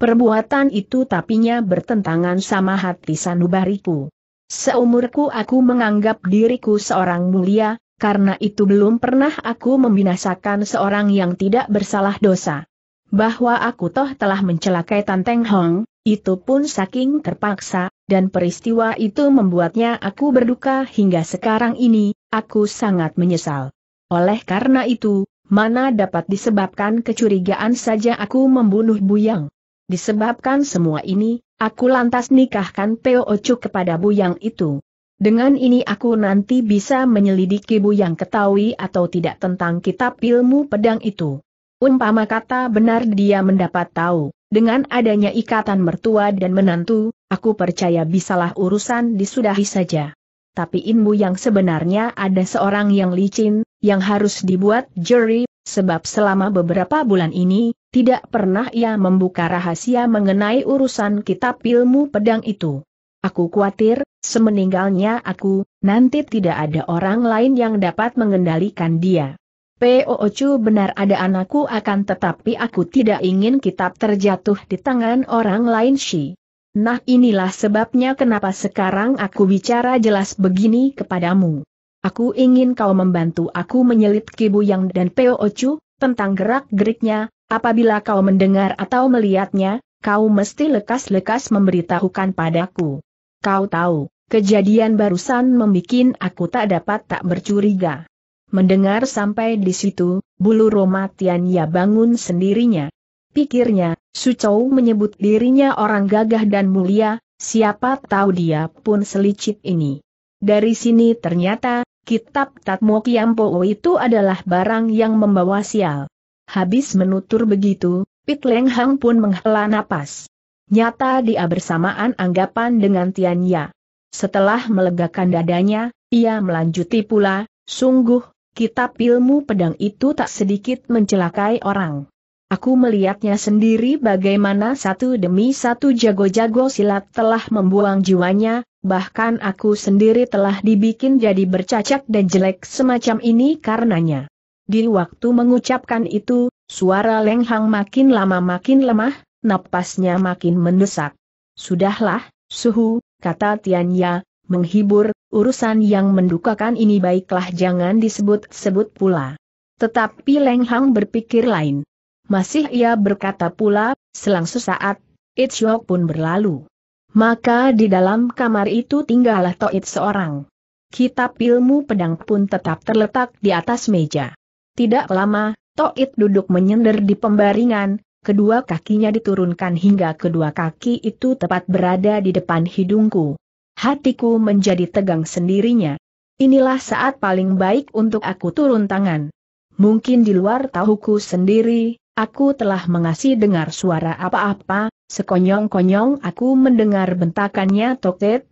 Perbuatan itu tapinya bertentangan sama hati sanubariku. Seumurku aku menganggap diriku seorang mulia, karena itu belum pernah aku membinasakan seorang yang tidak bersalah dosa. Bahwa aku toh telah mencelakai Tanteng Hong, itu pun saking terpaksa, dan peristiwa itu membuatnya aku berduka hingga sekarang ini, aku sangat menyesal. Oleh karena itu, mana dapat disebabkan kecurigaan saja aku membunuh Buyang. Disebabkan semua ini, aku lantas nikahkan Peo Ocu kepada Buyang itu. Dengan ini aku nanti bisa menyelidiki Bu yang ketahui atau tidak tentang kitab ilmu pedang itu. Umpama kata benar dia mendapat tahu, dengan adanya ikatan mertua dan menantu, aku percaya bisalah urusan disudahi saja. Tapi ilmu yang sebenarnya ada seorang yang licin, yang harus dibuat juri, sebab selama beberapa bulan ini, tidak pernah ia membuka rahasia mengenai urusan kitab ilmu pedang itu. Aku khawatir, Semeninggalnya aku, nanti tidak ada orang lain yang dapat mengendalikan dia. Poocu benar ada anakku akan tetapi aku tidak ingin kitab terjatuh di tangan orang lain Shi. Nah inilah sebabnya kenapa sekarang aku bicara jelas begini kepadamu. Aku ingin kau membantu aku menyelit Kibu Yang dan Poocu, tentang gerak-geriknya, apabila kau mendengar atau melihatnya, kau mesti lekas-lekas memberitahukan padaku. Kau tahu, kejadian barusan membuat aku tak dapat tak bercuriga. Mendengar sampai di situ, bulu Roma Tianya bangun sendirinya. Pikirnya, Sucou menyebut dirinya orang gagah dan mulia, siapa tahu dia pun selicit ini. Dari sini ternyata, kitab Tatmo Kiampo itu adalah barang yang membawa sial. Habis menutur begitu, Pit Leng Hang pun menghela napas. Nyata dia bersamaan anggapan dengan Tianya. Setelah melegakan dadanya, ia melanjuti pula, sungguh, kitab ilmu pedang itu tak sedikit mencelakai orang. Aku melihatnya sendiri bagaimana satu demi satu jago-jago silat telah membuang jiwanya, bahkan aku sendiri telah dibikin jadi bercacat dan jelek semacam ini karenanya. Di waktu mengucapkan itu, suara Leng makin lama makin lemah, napasnya makin mendesak. Sudahlah, suhu, kata Tianya, menghibur, urusan yang mendukakan ini baiklah jangan disebut-sebut pula. Tetapi Leng Hang berpikir lain. Masih ia berkata pula, selang sesaat, Shok pun berlalu. Maka di dalam kamar itu tinggallah Toit seorang. Kitab ilmu pedang pun tetap terletak di atas meja. Tidak lama, Toit duduk menyender di pembaringan, kedua kakinya diturunkan hingga kedua kaki itu tepat berada di depan hidungku. Hatiku menjadi tegang sendirinya. Inilah saat paling baik untuk aku turun tangan. Mungkin di luar tahuku sendiri, aku telah mengasih dengar suara apa-apa, sekonyong-konyong aku mendengar bentakannya toket.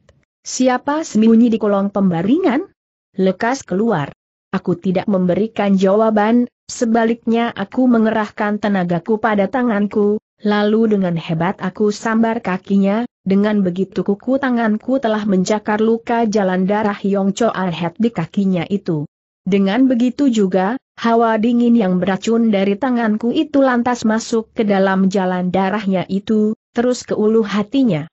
Siapa sembunyi di kolong pembaringan? Lekas keluar. Aku tidak memberikan jawaban, Sebaliknya aku mengerahkan tenagaku pada tanganku, lalu dengan hebat aku sambar kakinya, dengan begitu kuku tanganku telah mencakar luka jalan darah Yong Cho Arhet di kakinya itu. Dengan begitu juga, hawa dingin yang beracun dari tanganku itu lantas masuk ke dalam jalan darahnya itu, terus ke ulu hatinya.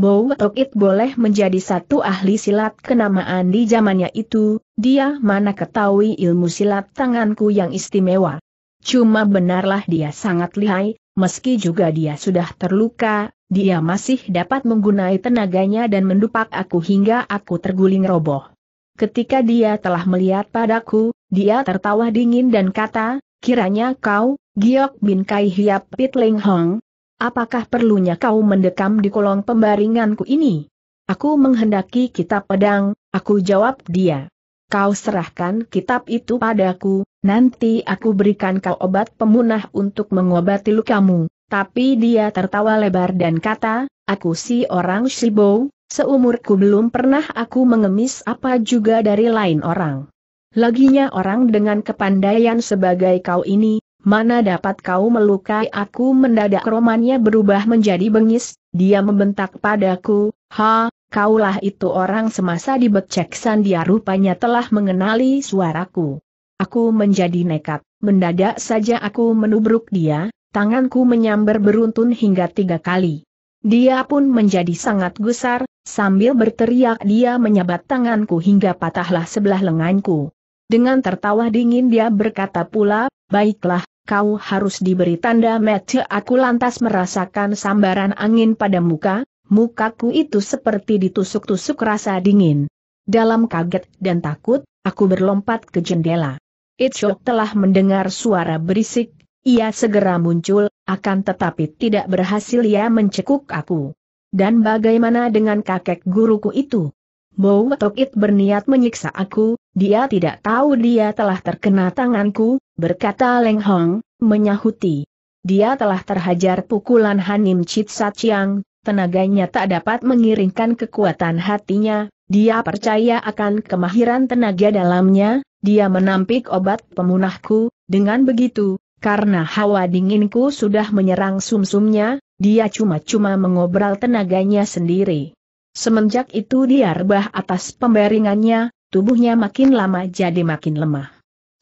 Bow It boleh menjadi satu ahli silat kenamaan di zamannya itu, dia mana ketahui ilmu silat tanganku yang istimewa. Cuma benarlah dia sangat lihai, meski juga dia sudah terluka, dia masih dapat menggunai tenaganya dan mendupak aku hingga aku terguling roboh. Ketika dia telah melihat padaku, dia tertawa dingin dan kata, kiranya kau, Giok Bin Kai Hiap Pit Ling Hong, Apakah perlunya kau mendekam di kolong pembaringanku ini? Aku menghendaki kitab pedang, aku jawab dia. Kau serahkan kitab itu padaku, nanti aku berikan kau obat pemunah untuk mengobati lukamu. Tapi dia tertawa lebar dan kata, aku si orang Shibo, seumurku belum pernah aku mengemis apa juga dari lain orang. Laginya orang dengan kepandaian sebagai kau ini, mana dapat kau melukai aku mendadak romannya berubah menjadi bengis, dia membentak padaku, ha, kaulah itu orang semasa di sandia rupanya telah mengenali suaraku. Aku menjadi nekat, mendadak saja aku menubruk dia, tanganku menyambar beruntun hingga tiga kali. Dia pun menjadi sangat gusar, sambil berteriak dia menyabat tanganku hingga patahlah sebelah lenganku. Dengan tertawa dingin dia berkata pula, Baiklah, kau harus diberi tanda mece aku lantas merasakan sambaran angin pada muka, mukaku itu seperti ditusuk-tusuk rasa dingin. Dalam kaget dan takut, aku berlompat ke jendela. Itchok telah mendengar suara berisik, ia segera muncul, akan tetapi tidak berhasil ia mencekuk aku. Dan bagaimana dengan kakek guruku itu? Bow Tokit berniat menyiksa aku, dia tidak tahu dia telah terkena tanganku, berkata Leng Hong, menyahuti. Dia telah terhajar pukulan Hanim Chit Satyang, tenaganya tak dapat mengiringkan kekuatan hatinya, dia percaya akan kemahiran tenaga dalamnya, dia menampik obat pemunahku, dengan begitu, karena hawa dinginku sudah menyerang sumsumnya, dia cuma-cuma mengobral tenaganya sendiri. Semenjak itu dia rebah atas pembaringannya, tubuhnya makin lama jadi makin lemah.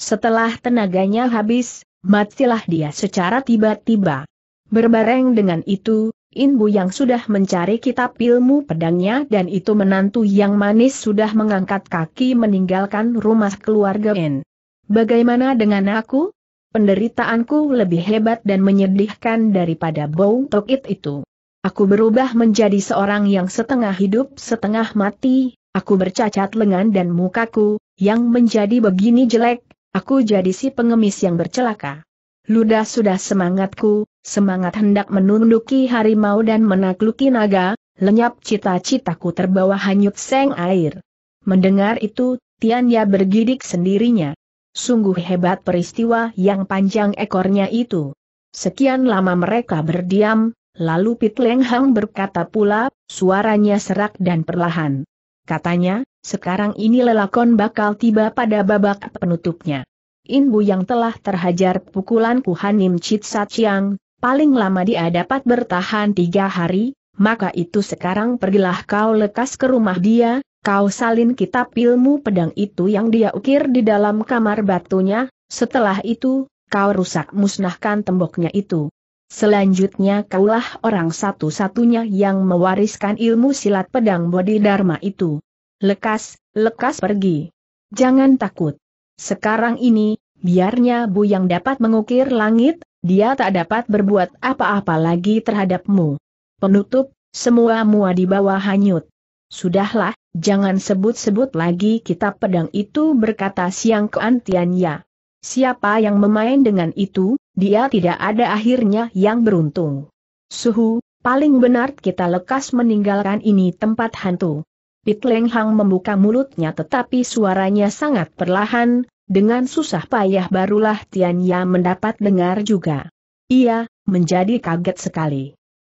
Setelah tenaganya habis, matilah dia secara tiba-tiba. Berbareng dengan itu, Inbu yang sudah mencari kitab ilmu pedangnya dan itu menantu yang manis sudah mengangkat kaki meninggalkan rumah keluarga N. Bagaimana dengan aku? Penderitaanku lebih hebat dan menyedihkan daripada bau tokit itu. Aku berubah menjadi seorang yang setengah hidup setengah mati, Aku bercacat lengan dan mukaku, yang menjadi begini jelek, aku jadi si pengemis yang bercelaka. Luda sudah semangatku, semangat hendak menunduki harimau dan menakluki naga, lenyap cita-citaku terbawa hanyut seng air. Mendengar itu, Tianya bergidik sendirinya. Sungguh hebat peristiwa yang panjang ekornya itu. Sekian lama mereka berdiam, lalu Pit Leng Hang berkata pula, suaranya serak dan perlahan. Katanya, sekarang ini lelakon bakal tiba pada babak penutupnya. Inbu yang telah terhajar pukulan Kuhanim Chit Chiang, paling lama dia dapat bertahan tiga hari, maka itu sekarang pergilah kau lekas ke rumah dia, kau salin kitab ilmu pedang itu yang dia ukir di dalam kamar batunya, setelah itu, kau rusak musnahkan temboknya itu. Selanjutnya kaulah orang satu-satunya yang mewariskan ilmu silat pedang bodi dharma itu. Lekas, lekas pergi. Jangan takut. Sekarang ini, biarnya Bu yang dapat mengukir langit, dia tak dapat berbuat apa-apa lagi terhadapmu. Penutup, semua mua di bawah hanyut. Sudahlah, jangan sebut-sebut lagi kitab pedang itu berkata Siang Keantian ya. Siapa yang memain dengan itu, dia tidak ada akhirnya yang beruntung. Suhu, paling benar kita lekas meninggalkan ini tempat hantu. Leng Hang membuka mulutnya tetapi suaranya sangat perlahan, dengan susah payah barulah Tianya mendapat dengar juga. Ia, menjadi kaget sekali.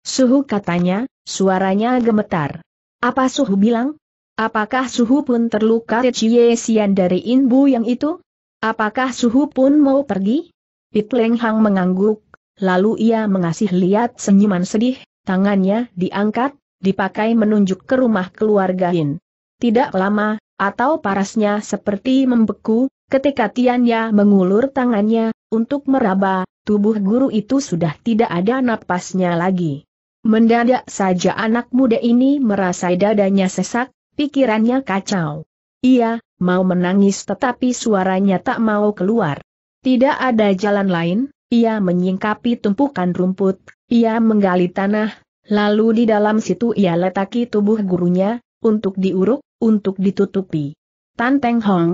Suhu katanya, suaranya gemetar. Apa Suhu bilang? Apakah Suhu pun terluka Cie Sian dari Inbu yang itu? Apakah Suhu pun mau pergi? Pit Leng Hang mengangguk, lalu ia mengasih lihat senyuman sedih, tangannya diangkat, dipakai menunjuk ke rumah keluarga Hin. Tidak lama, atau parasnya seperti membeku, ketika Tianya mengulur tangannya, untuk meraba, tubuh guru itu sudah tidak ada napasnya lagi. Mendadak saja anak muda ini merasa dadanya sesak, pikirannya kacau. Ia, mau menangis tetapi suaranya tak mau keluar. Tidak ada jalan lain, ia menyingkapi tumpukan rumput, ia menggali tanah, lalu di dalam situ ia letaki tubuh gurunya, untuk diuruk, untuk ditutupi. Tanteng Hong.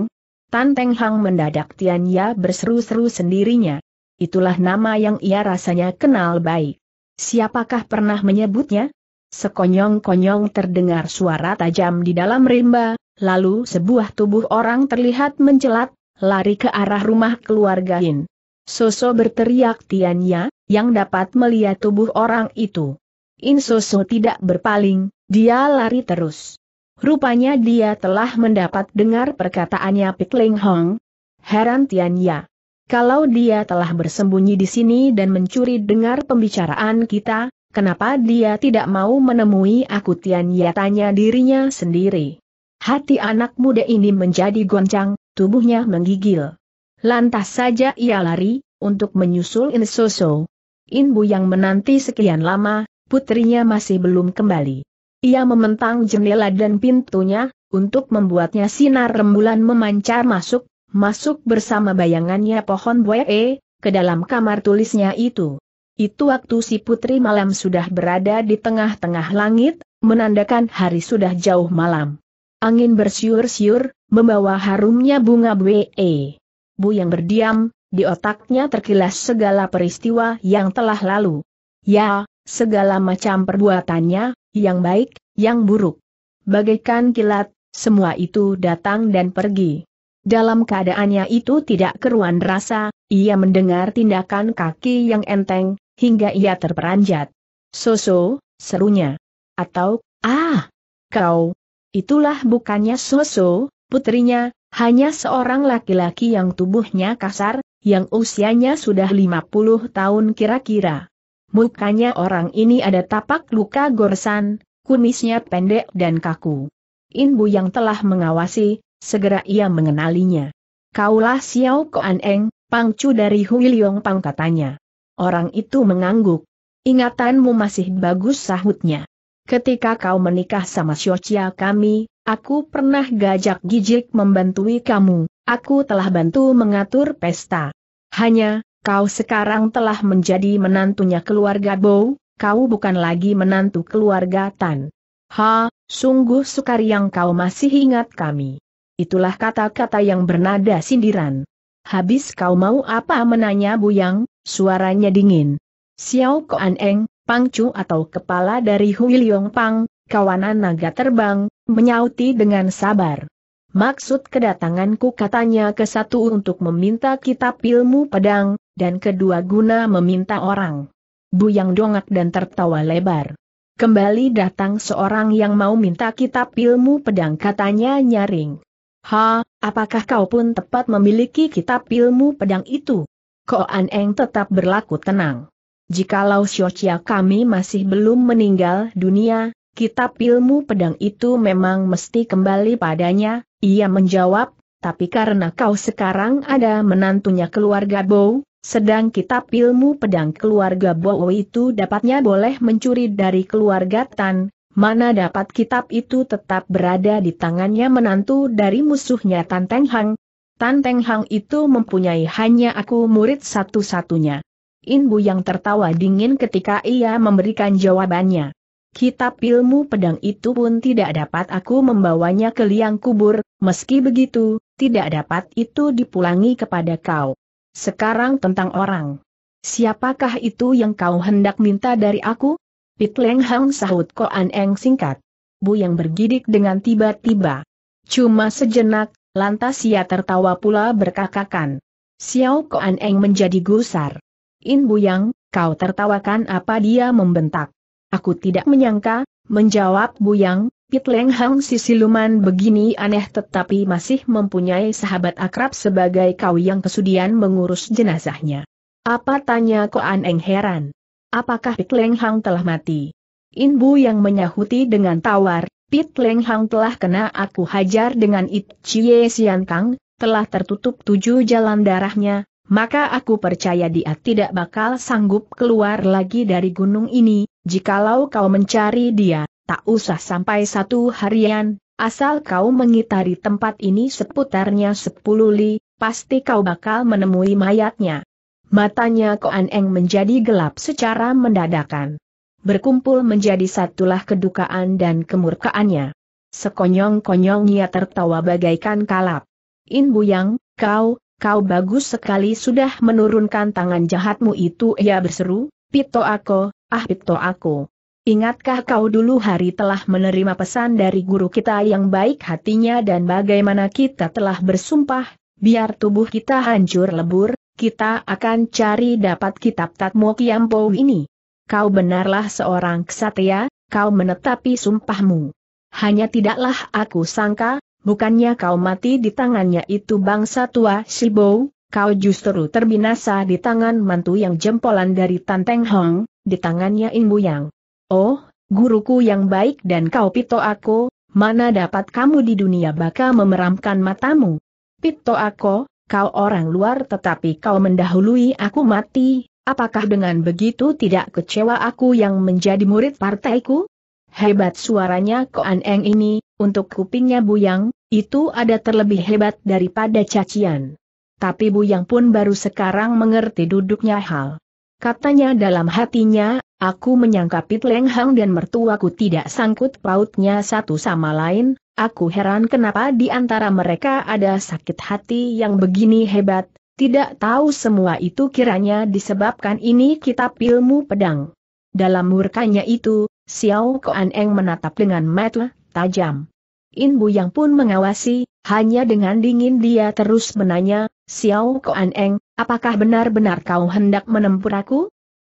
Tanteng Hong mendadak Ya berseru-seru sendirinya. Itulah nama yang ia rasanya kenal baik. Siapakah pernah menyebutnya? Sekonyong-konyong terdengar suara tajam di dalam rimba, lalu sebuah tubuh orang terlihat mencelat, lari ke arah rumah keluarga Hin. Soso berteriak Tianya, yang dapat melihat tubuh orang itu. In Soso tidak berpaling, dia lari terus. Rupanya dia telah mendapat dengar perkataannya Ling Hong. Heran Tianya, Kalau dia telah bersembunyi di sini dan mencuri dengar pembicaraan kita, kenapa dia tidak mau menemui aku Tianya tanya dirinya sendiri. Hati anak muda ini menjadi goncang, tubuhnya menggigil. Lantas saja ia lari, untuk menyusul In Soso. Inbu yang menanti sekian lama, putrinya masih belum kembali. Ia mementang jendela dan pintunya, untuk membuatnya sinar rembulan memancar masuk, masuk bersama bayangannya pohon e, ke dalam kamar tulisnya itu. Itu waktu si putri malam sudah berada di tengah-tengah langit, menandakan hari sudah jauh malam. Angin bersiur-siur, membawa harumnya bunga BE. Bu yang berdiam, di otaknya terkilas segala peristiwa yang telah lalu. Ya, segala macam perbuatannya, yang baik, yang buruk. Bagaikan kilat, semua itu datang dan pergi. Dalam keadaannya itu tidak keruan rasa, ia mendengar tindakan kaki yang enteng, hingga ia terperanjat. Soso, serunya. Atau, ah, kau, itulah bukannya Soso, Putrinya, hanya seorang laki-laki yang tubuhnya kasar, yang usianya sudah 50 tahun kira-kira. Mukanya orang ini ada tapak luka gorsan, kumisnya pendek dan kaku. Inbu yang telah mengawasi, segera ia mengenalinya. Kaulah Xiao Koan Eng, pangcu dari Liong Pang katanya. Orang itu mengangguk. Ingatanmu masih bagus sahutnya. Ketika kau menikah sama Shochia kami, aku pernah gajak gijik membantui kamu, aku telah bantu mengatur pesta. Hanya, kau sekarang telah menjadi menantunya keluarga Bow, kau bukan lagi menantu keluarga Tan. Ha, sungguh sukar yang kau masih ingat kami. Itulah kata-kata yang bernada sindiran. Habis kau mau apa menanya Bu Yang? suaranya dingin. Xiao Koan Eng, Pangcu atau kepala dari Hui Liong Pang, kawanan naga terbang, menyauti dengan sabar. Maksud kedatanganku katanya ke satu untuk meminta kitab ilmu pedang, dan kedua guna meminta orang. Bu yang dongak dan tertawa lebar. Kembali datang seorang yang mau minta kitab ilmu pedang katanya nyaring. Ha, apakah kau pun tepat memiliki kitab ilmu pedang itu? Koan Eng tetap berlaku tenang. Jikalau Xiochia kami masih belum meninggal dunia, kitab ilmu pedang itu memang mesti kembali padanya, ia menjawab, tapi karena kau sekarang ada menantunya keluarga Bow, sedang kitab ilmu pedang keluarga Bow itu dapatnya boleh mencuri dari keluarga Tan, mana dapat kitab itu tetap berada di tangannya menantu dari musuhnya Tan Teng Hang. Tan Teng Hang itu mempunyai hanya aku murid satu-satunya. Inbu yang tertawa dingin ketika ia memberikan jawabannya. Kitab ilmu pedang itu pun tidak dapat aku membawanya ke liang kubur, meski begitu, tidak dapat itu dipulangi kepada kau. Sekarang tentang orang. Siapakah itu yang kau hendak minta dari aku? Pit Leng Hang sahut Koan Eng singkat. Bu yang bergidik dengan tiba-tiba. Cuma sejenak, lantas ia tertawa pula berkakakan. Xiao Koan Eng menjadi gusar. In Yang, kau tertawakan apa dia membentak. Aku tidak menyangka, menjawab Buyang, Pit Leng Hang si siluman begini aneh tetapi masih mempunyai sahabat akrab sebagai kau yang kesudian mengurus jenazahnya. Apa tanya Koan Eng heran? Apakah Pit Leng Hang telah mati? In Yang menyahuti dengan tawar, Pit Leng Hang telah kena aku hajar dengan It Chie Sian Kang, telah tertutup tujuh jalan darahnya, maka aku percaya dia tidak bakal sanggup keluar lagi dari gunung ini, jikalau kau mencari dia, tak usah sampai satu harian, asal kau mengitari tempat ini seputarnya sepuluh li, pasti kau bakal menemui mayatnya. Matanya Koan Eng menjadi gelap secara mendadakan. Berkumpul menjadi satulah kedukaan dan kemurkaannya. Sekonyong-konyongnya tertawa bagaikan kalap. In Bu Yang, kau, kau bagus sekali sudah menurunkan tangan jahatmu itu ia ya berseru, Pito Ako, ah Pito Ako. Ingatkah kau dulu hari telah menerima pesan dari guru kita yang baik hatinya dan bagaimana kita telah bersumpah, biar tubuh kita hancur lebur, kita akan cari dapat kitab Tatmo Kiampo ini. Kau benarlah seorang kesatria, kau menetapi sumpahmu. Hanya tidaklah aku sangka, Bukannya kau mati di tangannya itu bangsa tua Shibou, kau justru terbinasa di tangan mantu yang jempolan dari Tanteng Hong, di tangannya Imbu Yang. Oh, guruku yang baik dan kau pito aku, mana dapat kamu di dunia baka memeramkan matamu. Pito aku, kau orang luar tetapi kau mendahului aku mati, apakah dengan begitu tidak kecewa aku yang menjadi murid partaiku? Hebat suaranya Koan Eng ini, untuk kupingnya Buyang, itu ada terlebih hebat daripada cacian. Tapi Buyang pun baru sekarang mengerti duduknya hal. Katanya dalam hatinya, aku menyangka Pit Leng Hang dan mertuaku tidak sangkut pautnya satu sama lain, aku heran kenapa di antara mereka ada sakit hati yang begini hebat, tidak tahu semua itu kiranya disebabkan ini kitab ilmu pedang. Dalam murkanya itu, Xiao Koan Eng menatap dengan mata tajam. In yang pun mengawasi, hanya dengan dingin dia terus menanya, Xiao Koan Eng, apakah benar-benar kau hendak menempur aku?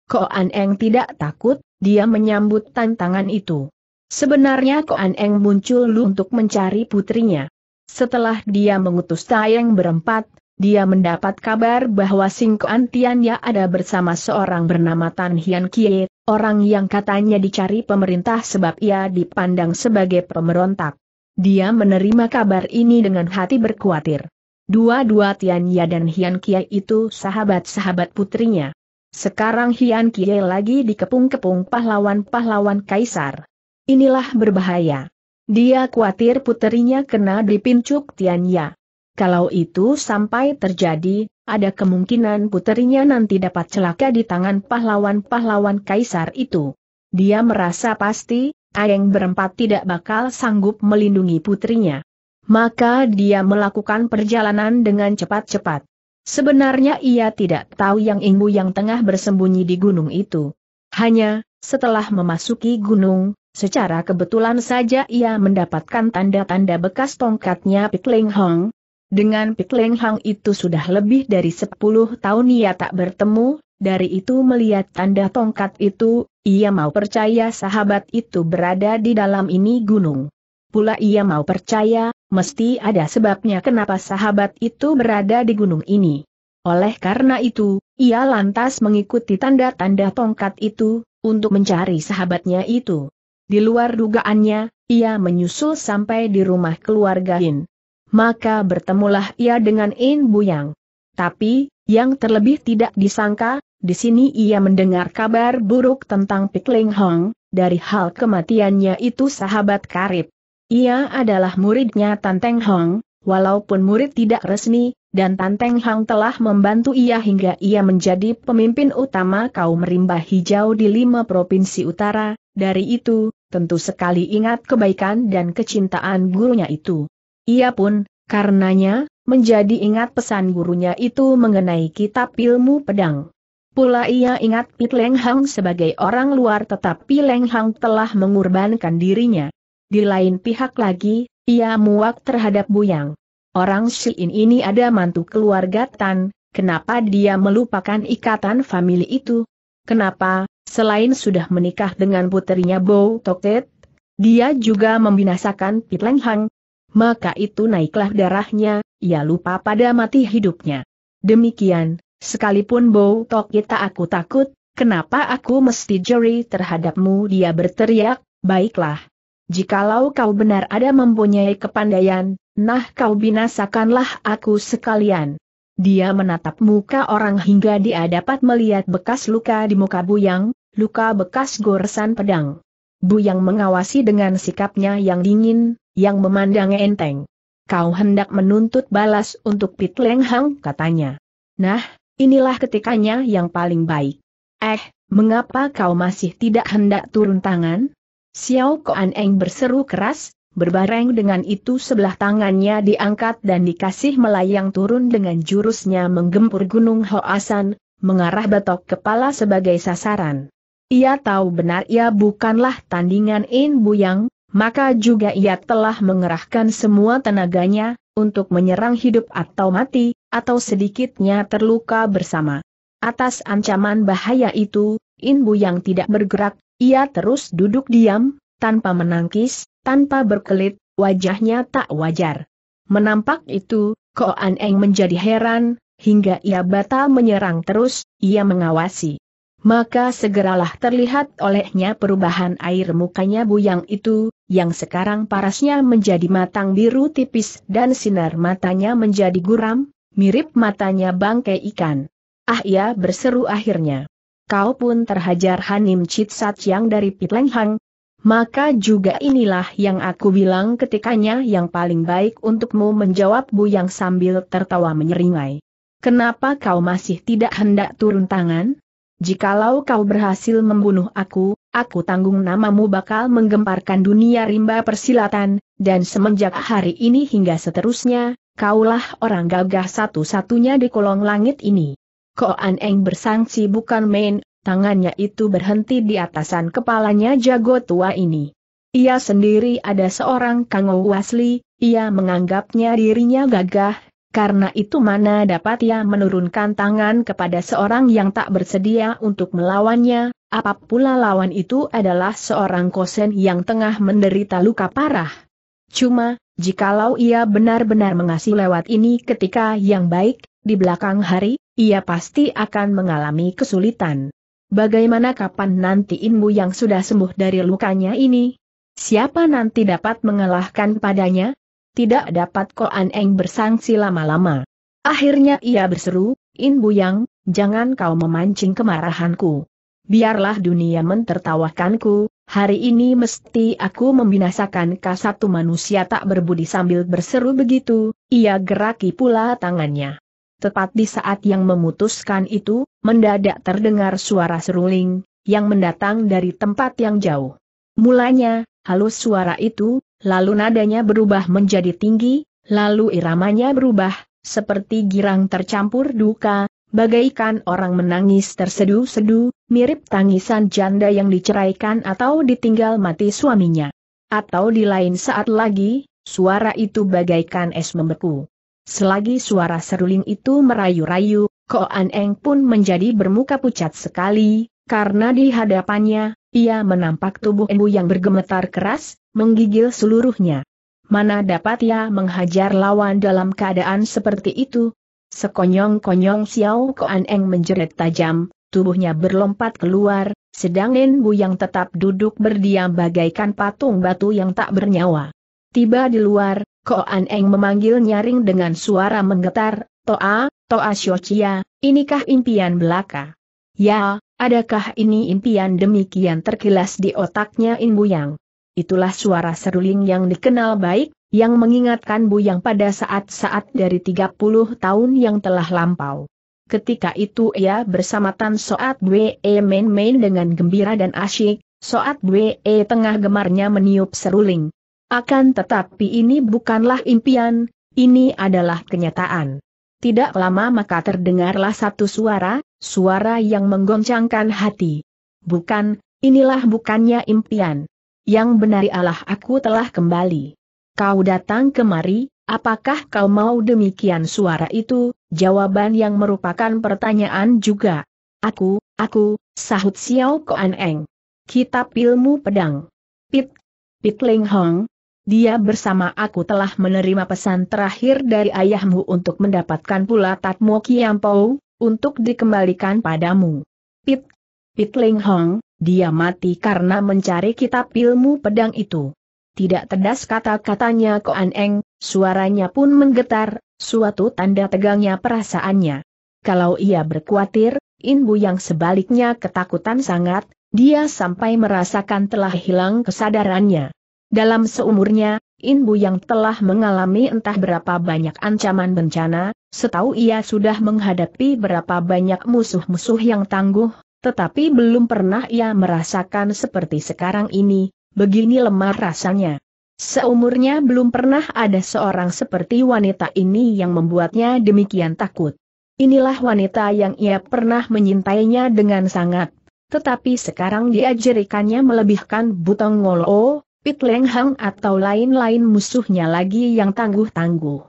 Koan Eng tidak takut, dia menyambut tantangan itu. Sebenarnya Koan Eng muncul lu untuk mencari putrinya. Setelah dia mengutus Tayang berempat, dia mendapat kabar bahwa Singkoan Tianya ada bersama seorang bernama Tan Hian Kie, orang yang katanya dicari pemerintah sebab ia dipandang sebagai pemberontak. Dia menerima kabar ini dengan hati berkuatir. Dua-dua Tian Ya dan Hian Kiai itu sahabat-sahabat putrinya. Sekarang Hian Kiai lagi dikepung-kepung pahlawan-pahlawan kaisar. Inilah berbahaya. Dia khawatir putrinya kena dipincuk Tian Ya. Kalau itu sampai terjadi, ada kemungkinan putrinya nanti dapat celaka di tangan pahlawan-pahlawan kaisar itu. Dia merasa pasti, Aeng berempat tidak bakal sanggup melindungi putrinya. Maka dia melakukan perjalanan dengan cepat-cepat. Sebenarnya ia tidak tahu yang Ingbu yang tengah bersembunyi di gunung itu. Hanya, setelah memasuki gunung, secara kebetulan saja ia mendapatkan tanda-tanda bekas tongkatnya Pikling Hong. Dengan Pikling Hong itu sudah lebih dari 10 tahun ia tak bertemu, dari itu melihat tanda tongkat itu, ia mau percaya sahabat itu berada di dalam ini gunung. Pula ia mau percaya, mesti ada sebabnya kenapa sahabat itu berada di gunung ini. Oleh karena itu, ia lantas mengikuti tanda-tanda tongkat itu, untuk mencari sahabatnya itu. Di luar dugaannya, ia menyusul sampai di rumah keluarga In. Maka bertemulah ia dengan In Buyang. Tapi, yang terlebih tidak disangka, di sini ia mendengar kabar buruk tentang Pik Ling Hong, dari hal kematiannya itu sahabat karib. Ia adalah muridnya Tanteng Hong, walaupun murid tidak resmi, dan Tanteng Hong telah membantu ia hingga ia menjadi pemimpin utama kaum rimba hijau di lima provinsi utara, dari itu, tentu sekali ingat kebaikan dan kecintaan gurunya itu. Ia pun, karenanya, menjadi ingat pesan gurunya itu mengenai kitab ilmu pedang. Pula ia ingat Pit Leng Hang sebagai orang luar tetapi Leng Hang telah mengorbankan dirinya. Di lain pihak lagi, ia muak terhadap Buyang. Orang shiin ini ada mantu keluarga Tan, kenapa dia melupakan ikatan famili itu? Kenapa, selain sudah menikah dengan puterinya Bo Toket, dia juga membinasakan Pit Leng Hang? Maka itu naiklah darahnya, ia lupa pada mati hidupnya. Demikian, Sekalipun bau tok kita aku takut, kenapa aku mesti jeri terhadapmu dia berteriak, baiklah. Jikalau kau benar ada mempunyai kepandaian, nah kau binasakanlah aku sekalian. Dia menatap muka orang hingga dia dapat melihat bekas luka di muka Buyang, luka bekas goresan pedang. Buyang mengawasi dengan sikapnya yang dingin, yang memandang enteng. Kau hendak menuntut balas untuk Pit Leng Hang katanya. Nah, Inilah ketikanya yang paling baik. Eh, mengapa kau masih tidak hendak turun tangan? Xiao Koan Eng berseru keras, berbareng dengan itu sebelah tangannya diangkat dan dikasih melayang turun dengan jurusnya menggempur gunung Hoasan, mengarah batok kepala sebagai sasaran. Ia tahu benar ia bukanlah tandingan In Buyang, maka juga ia telah mengerahkan semua tenaganya, untuk menyerang hidup atau mati, atau sedikitnya terluka bersama. Atas ancaman bahaya itu, Inbu yang tidak bergerak, ia terus duduk diam, tanpa menangkis, tanpa berkelit, wajahnya tak wajar. Menampak itu, Koan Eng menjadi heran, hingga ia batal menyerang terus, ia mengawasi maka segeralah terlihat olehnya perubahan air mukanya buyang itu, yang sekarang parasnya menjadi matang biru tipis dan sinar matanya menjadi guram, mirip matanya bangkai ikan. Ah ya berseru akhirnya. Kau pun terhajar Hanim Chit yang dari Pitlenghang, maka juga inilah yang aku bilang ketikanya yang paling baik untukmu menjawab Buyang sambil tertawa menyeringai. Kenapa kau masih tidak hendak turun tangan? Jikalau kau berhasil membunuh aku, aku tanggung namamu bakal menggemparkan dunia rimba persilatan, dan semenjak hari ini hingga seterusnya, kaulah orang gagah satu-satunya di kolong langit ini. Koan Eng bersangsi bukan main, tangannya itu berhenti di atasan kepalanya jago tua ini. Ia sendiri ada seorang kango Wasli, ia menganggapnya dirinya gagah, karena itu mana dapat ia menurunkan tangan kepada seorang yang tak bersedia untuk melawannya, apapula lawan itu adalah seorang kosen yang tengah menderita luka parah. Cuma, jikalau ia benar-benar mengasih lewat ini ketika yang baik, di belakang hari, ia pasti akan mengalami kesulitan. Bagaimana kapan nanti Inbu yang sudah sembuh dari lukanya ini? Siapa nanti dapat mengalahkan padanya? tidak dapat Koan Eng bersangsi lama-lama. Akhirnya ia berseru, In Yang, jangan kau memancing kemarahanku. Biarlah dunia mentertawakanku, hari ini mesti aku membinasakan satu manusia tak berbudi sambil berseru begitu, ia geraki pula tangannya. Tepat di saat yang memutuskan itu, mendadak terdengar suara seruling, yang mendatang dari tempat yang jauh. Mulanya, halus suara itu, lalu nadanya berubah menjadi tinggi, lalu iramanya berubah, seperti girang tercampur duka, bagaikan orang menangis tersedu-sedu, mirip tangisan janda yang diceraikan atau ditinggal mati suaminya. Atau di lain saat lagi, suara itu bagaikan es membeku. Selagi suara seruling itu merayu-rayu, Koan Eng pun menjadi bermuka pucat sekali, karena di hadapannya, ia menampak tubuh Embu yang bergemetar keras, menggigil seluruhnya. Mana dapat ia menghajar lawan dalam keadaan seperti itu? Sekonyong-konyong Xiao Koan Eng menjerit tajam, tubuhnya berlompat keluar, sedang Enbu yang tetap duduk berdiam bagaikan patung batu yang tak bernyawa. Tiba di luar, Koan Eng memanggil nyaring dengan suara menggetar, Toa, Toa Chia, inikah impian belaka? Ya, adakah ini impian demikian terkilas di otaknya In yang? Itulah suara seruling yang dikenal baik, yang mengingatkan Bu yang pada saat-saat dari 30 tahun yang telah lampau. Ketika itu ia bersama Tan Soat Bwe main-main dengan gembira dan asyik, Soat Bwe e tengah gemarnya meniup seruling. Akan tetapi ini bukanlah impian, ini adalah kenyataan. Tidak lama maka terdengarlah satu suara, suara yang menggoncangkan hati. Bukan, inilah bukannya impian. Yang benar Allah aku telah kembali. Kau datang kemari, apakah kau mau demikian suara itu? Jawaban yang merupakan pertanyaan juga. Aku, aku, sahut Xiao Koan Eng. Kitab ilmu pedang. Pit, Pit Ling Hong, dia bersama aku telah menerima pesan terakhir dari ayahmu untuk mendapatkan pula Tatmo Kiampou, untuk dikembalikan padamu. Pit, Pit Ling Hong, dia mati karena mencari kitab ilmu pedang itu. Tidak tedas kata-katanya Koan Eng, suaranya pun menggetar, suatu tanda tegangnya perasaannya. Kalau ia berkuatir, Inbu yang sebaliknya ketakutan sangat, dia sampai merasakan telah hilang kesadarannya. Dalam seumurnya, Inbu yang telah mengalami entah berapa banyak ancaman bencana, setahu ia sudah menghadapi berapa banyak musuh-musuh yang tangguh, tetapi belum pernah ia merasakan seperti sekarang ini, begini lemah rasanya. Seumurnya belum pernah ada seorang seperti wanita ini yang membuatnya demikian takut. Inilah wanita yang ia pernah menyintainya dengan sangat. Tetapi sekarang dia melebihkan butong ngolo, Pit Leng Hang atau lain-lain musuhnya lagi yang tangguh-tangguh.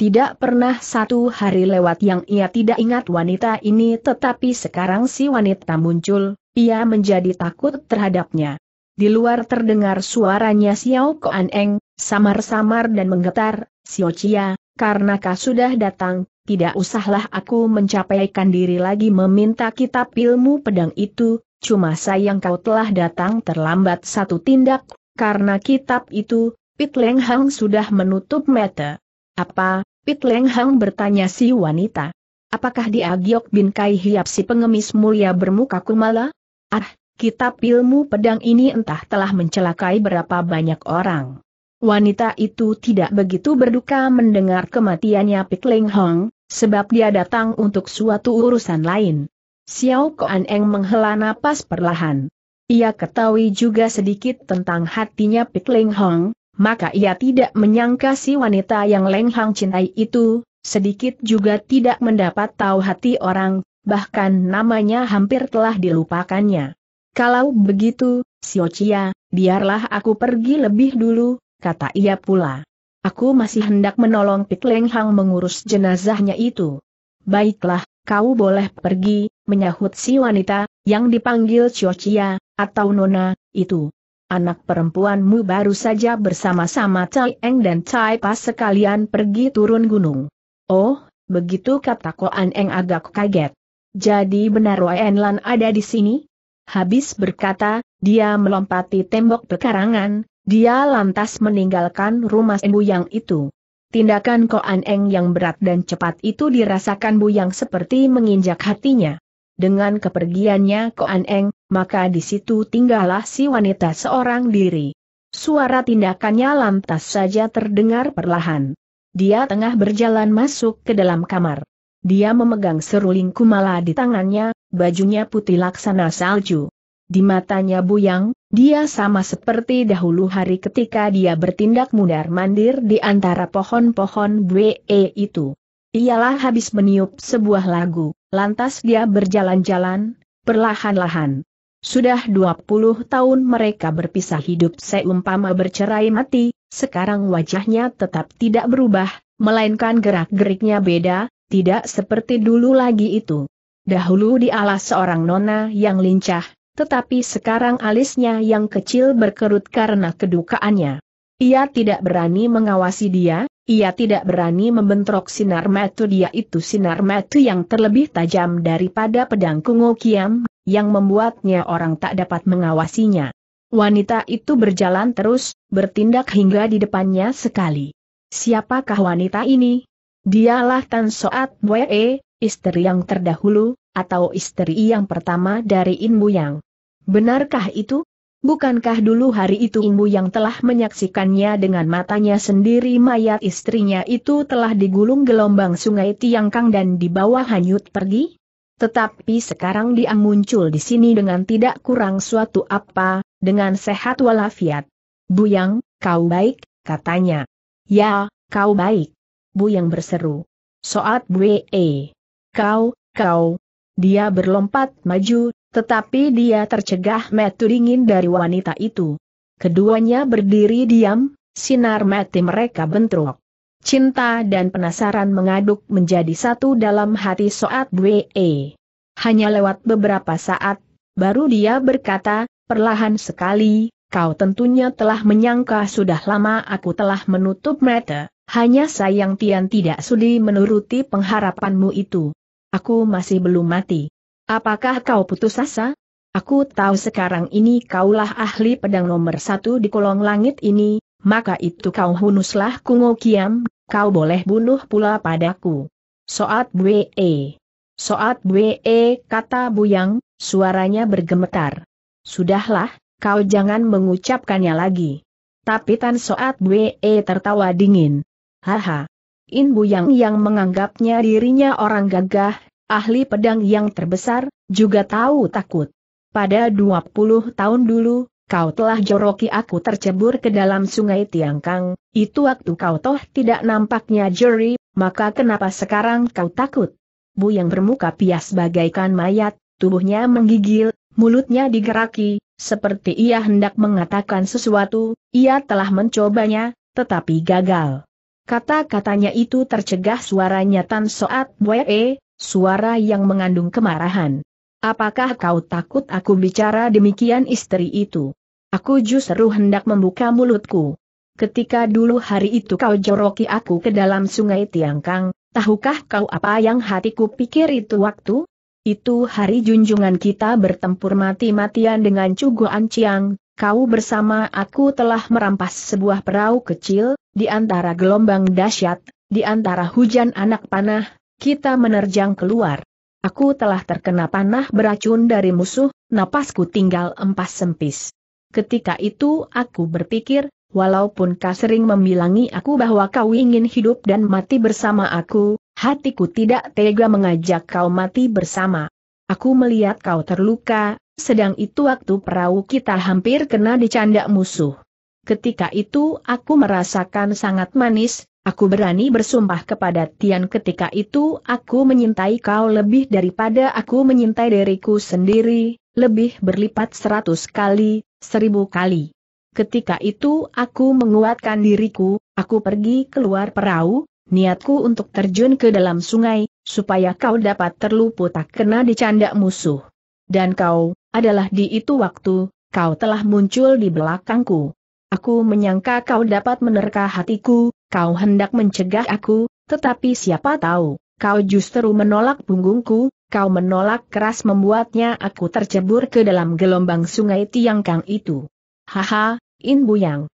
Tidak pernah satu hari lewat yang ia tidak ingat wanita ini tetapi sekarang si wanita muncul, ia menjadi takut terhadapnya. Di luar terdengar suaranya Xiao Koan Eng, samar-samar dan menggetar, Xiao Chia, kau sudah datang, tidak usahlah aku mencapaikan diri lagi meminta kitab ilmu pedang itu, cuma sayang kau telah datang terlambat satu tindak, karena kitab itu, Pit Leng Hang sudah menutup mata. Apa, Pit Leng Hang bertanya si wanita. Apakah dia Giok Bin Kai Hiap si pengemis mulia bermuka kumala? Ah, kitab ilmu pedang ini entah telah mencelakai berapa banyak orang. Wanita itu tidak begitu berduka mendengar kematiannya Pit Leng Hang, sebab dia datang untuk suatu urusan lain. Xiao Koan Eng menghela napas perlahan. Ia ketahui juga sedikit tentang hatinya Pik Leng Hong, maka ia tidak menyangka si wanita yang Leng Hang cintai itu, sedikit juga tidak mendapat tahu hati orang, bahkan namanya hampir telah dilupakannya. Kalau begitu, Sio Chia, biarlah aku pergi lebih dulu, kata ia pula. Aku masih hendak menolong Pik Leng Hang mengurus jenazahnya itu. Baiklah, kau boleh pergi, menyahut si wanita, yang dipanggil Chochia, atau Nona, itu. Anak perempuanmu baru saja bersama-sama Tai Eng dan Tai Pas sekalian pergi turun gunung. Oh, begitu kata Koan Eng agak kaget. Jadi benar Wen Lan ada di sini? Habis berkata, dia melompati tembok pekarangan, dia lantas meninggalkan rumah Bu yang itu. Tindakan Koan Eng yang berat dan cepat itu dirasakan Bu Yang seperti menginjak hatinya. Dengan kepergiannya Koan Eng, maka di situ tinggallah si wanita seorang diri. Suara tindakannya lantas saja terdengar perlahan. Dia tengah berjalan masuk ke dalam kamar. Dia memegang seruling kumala di tangannya, bajunya putih laksana salju. Di matanya buyang, dia sama seperti dahulu hari ketika dia bertindak mudar mandir di antara pohon-pohon bue itu. Ialah habis meniup sebuah lagu. Lantas dia berjalan-jalan, perlahan-lahan. Sudah 20 tahun mereka berpisah hidup seumpama bercerai mati, sekarang wajahnya tetap tidak berubah, melainkan gerak-geriknya beda, tidak seperti dulu lagi itu. Dahulu dialah seorang nona yang lincah, tetapi sekarang alisnya yang kecil berkerut karena kedukaannya. Ia tidak berani mengawasi dia, ia tidak berani membentrok sinar metu dia itu sinar metu yang terlebih tajam daripada pedang kungo kiam, yang membuatnya orang tak dapat mengawasinya. Wanita itu berjalan terus, bertindak hingga di depannya sekali. Siapakah wanita ini? Dialah Tan Soat Wee, istri yang terdahulu, atau istri yang pertama dari In Buyang. Benarkah itu? Bukankah dulu hari itu ibu yang telah menyaksikannya dengan matanya sendiri mayat istrinya itu telah digulung gelombang sungai Tiangkang dan dibawa hanyut pergi? Tetapi sekarang dia muncul di sini dengan tidak kurang suatu apa, dengan sehat walafiat. Buyang, kau baik, katanya. Ya, kau baik. Bu yang berseru. Soat Bue. Kau, kau. Dia berlompat maju, tetapi dia tercegah metu dingin dari wanita itu. Keduanya berdiri diam, sinar mati mereka bentrok. Cinta dan penasaran mengaduk menjadi satu dalam hati Soat Bwe. Hanya lewat beberapa saat, baru dia berkata, perlahan sekali, kau tentunya telah menyangka sudah lama aku telah menutup mata, hanya sayang Tian tidak sudi menuruti pengharapanmu itu. Aku masih belum mati. Apakah kau putus asa? Aku tahu sekarang ini kaulah ahli pedang nomor satu di kolong langit ini, maka itu kau hunuslah kungo kiam, kau boleh bunuh pula padaku. Soat bue, Soat bue, kata Buyang, suaranya bergemetar. Sudahlah, kau jangan mengucapkannya lagi. Tapi Tan Soat bue tertawa dingin. Haha. In Buyang yang menganggapnya dirinya orang gagah, ahli pedang yang terbesar, juga tahu takut. Pada 20 tahun dulu, kau telah joroki aku tercebur ke dalam sungai Tiangkang, itu waktu kau toh tidak nampaknya juri, maka kenapa sekarang kau takut? Bu yang bermuka pias bagaikan mayat, tubuhnya menggigil, mulutnya digeraki, seperti ia hendak mengatakan sesuatu, ia telah mencobanya, tetapi gagal. Kata-katanya itu tercegah suaranya Tan Soat e suara yang mengandung kemarahan. Apakah kau takut aku bicara demikian istri itu? Aku justru hendak membuka mulutku. Ketika dulu hari itu kau joroki aku ke dalam sungai Tiangkang, tahukah kau apa yang hatiku pikir itu waktu? Itu hari junjungan kita bertempur mati-matian dengan Cuguan Ciang, kau bersama aku telah merampas sebuah perahu kecil, di antara gelombang dahsyat, di antara hujan anak panah, kita menerjang keluar. Aku telah terkena panah beracun dari musuh, napasku tinggal empas sempis. Ketika itu aku berpikir, walaupun kau sering membilangi aku bahwa kau ingin hidup dan mati bersama aku, hatiku tidak tega mengajak kau mati bersama. Aku melihat kau terluka, sedang itu waktu perahu kita hampir kena dicanda musuh. Ketika itu aku merasakan sangat manis, Aku berani bersumpah kepada Tian ketika itu aku menyintai kau lebih daripada aku menyintai diriku sendiri, lebih berlipat seratus kali, seribu kali. Ketika itu aku menguatkan diriku, aku pergi keluar perahu, niatku untuk terjun ke dalam sungai, supaya kau dapat terluput tak kena dicanda musuh. Dan kau, adalah di itu waktu, kau telah muncul di belakangku. Aku menyangka kau dapat menerka hatiku, kau hendak mencegah aku, tetapi siapa tahu, kau justru menolak punggungku, kau menolak keras membuatnya aku tercebur ke dalam gelombang sungai Tiangkang itu. Haha, In Yang.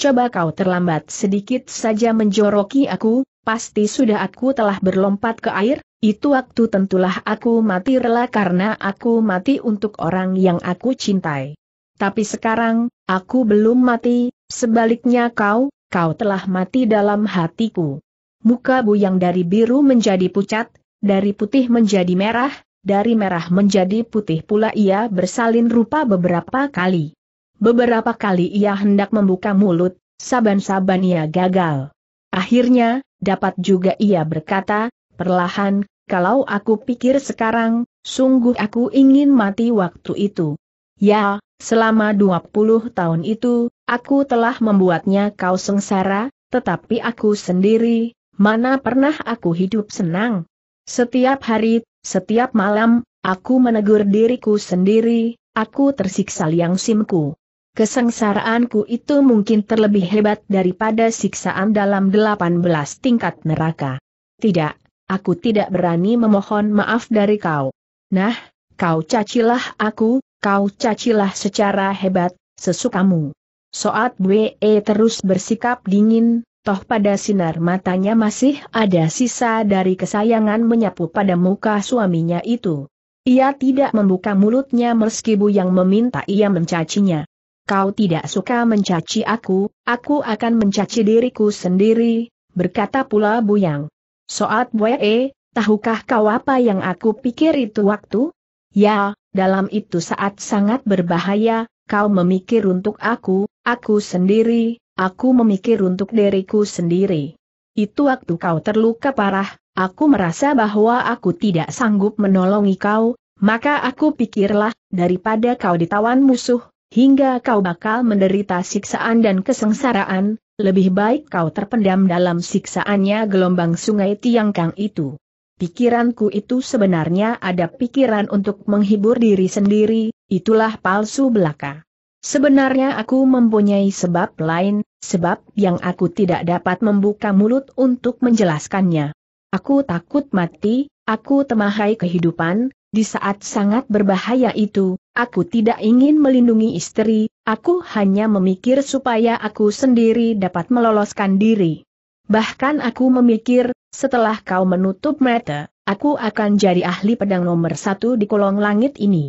Coba kau terlambat sedikit saja menjoroki aku, pasti sudah aku telah berlompat ke air, itu waktu tentulah aku mati rela karena aku mati untuk orang yang aku cintai. Tapi sekarang, Aku belum mati, sebaliknya kau, kau telah mati dalam hatiku. Muka bu yang dari biru menjadi pucat, dari putih menjadi merah, dari merah menjadi putih pula ia bersalin rupa beberapa kali. Beberapa kali ia hendak membuka mulut, saban-saban ia gagal. Akhirnya, dapat juga ia berkata, perlahan, kalau aku pikir sekarang, sungguh aku ingin mati waktu itu. Ya, Selama 20 tahun itu, aku telah membuatnya kau sengsara, tetapi aku sendiri, mana pernah aku hidup senang. Setiap hari, setiap malam, aku menegur diriku sendiri, aku tersiksa liang simku. Kesengsaraanku itu mungkin terlebih hebat daripada siksaan dalam 18 tingkat neraka. Tidak, aku tidak berani memohon maaf dari kau. Nah, kau cacilah aku, Kau cacilah secara hebat, sesukamu. Soat Bwe terus bersikap dingin, toh pada sinar matanya masih ada sisa dari kesayangan menyapu pada muka suaminya itu. Ia tidak membuka mulutnya meski Bu yang meminta ia mencacinya. Kau tidak suka mencaci aku, aku akan mencaci diriku sendiri, berkata pula Bu Yang. Soat Bwe, tahukah kau apa yang aku pikir itu waktu? Ya, dalam itu saat sangat berbahaya, kau memikir untuk aku, aku sendiri, aku memikir untuk diriku sendiri. Itu waktu kau terluka parah, aku merasa bahwa aku tidak sanggup menolongi kau, maka aku pikirlah, daripada kau ditawan musuh, hingga kau bakal menderita siksaan dan kesengsaraan, lebih baik kau terpendam dalam siksaannya gelombang sungai Tiangkang itu pikiranku itu sebenarnya ada pikiran untuk menghibur diri sendiri, itulah palsu belaka. Sebenarnya aku mempunyai sebab lain, sebab yang aku tidak dapat membuka mulut untuk menjelaskannya. Aku takut mati, aku temahai kehidupan, di saat sangat berbahaya itu, aku tidak ingin melindungi istri, aku hanya memikir supaya aku sendiri dapat meloloskan diri. Bahkan aku memikir, setelah kau menutup mata, aku akan jadi ahli pedang nomor satu di kolong langit ini.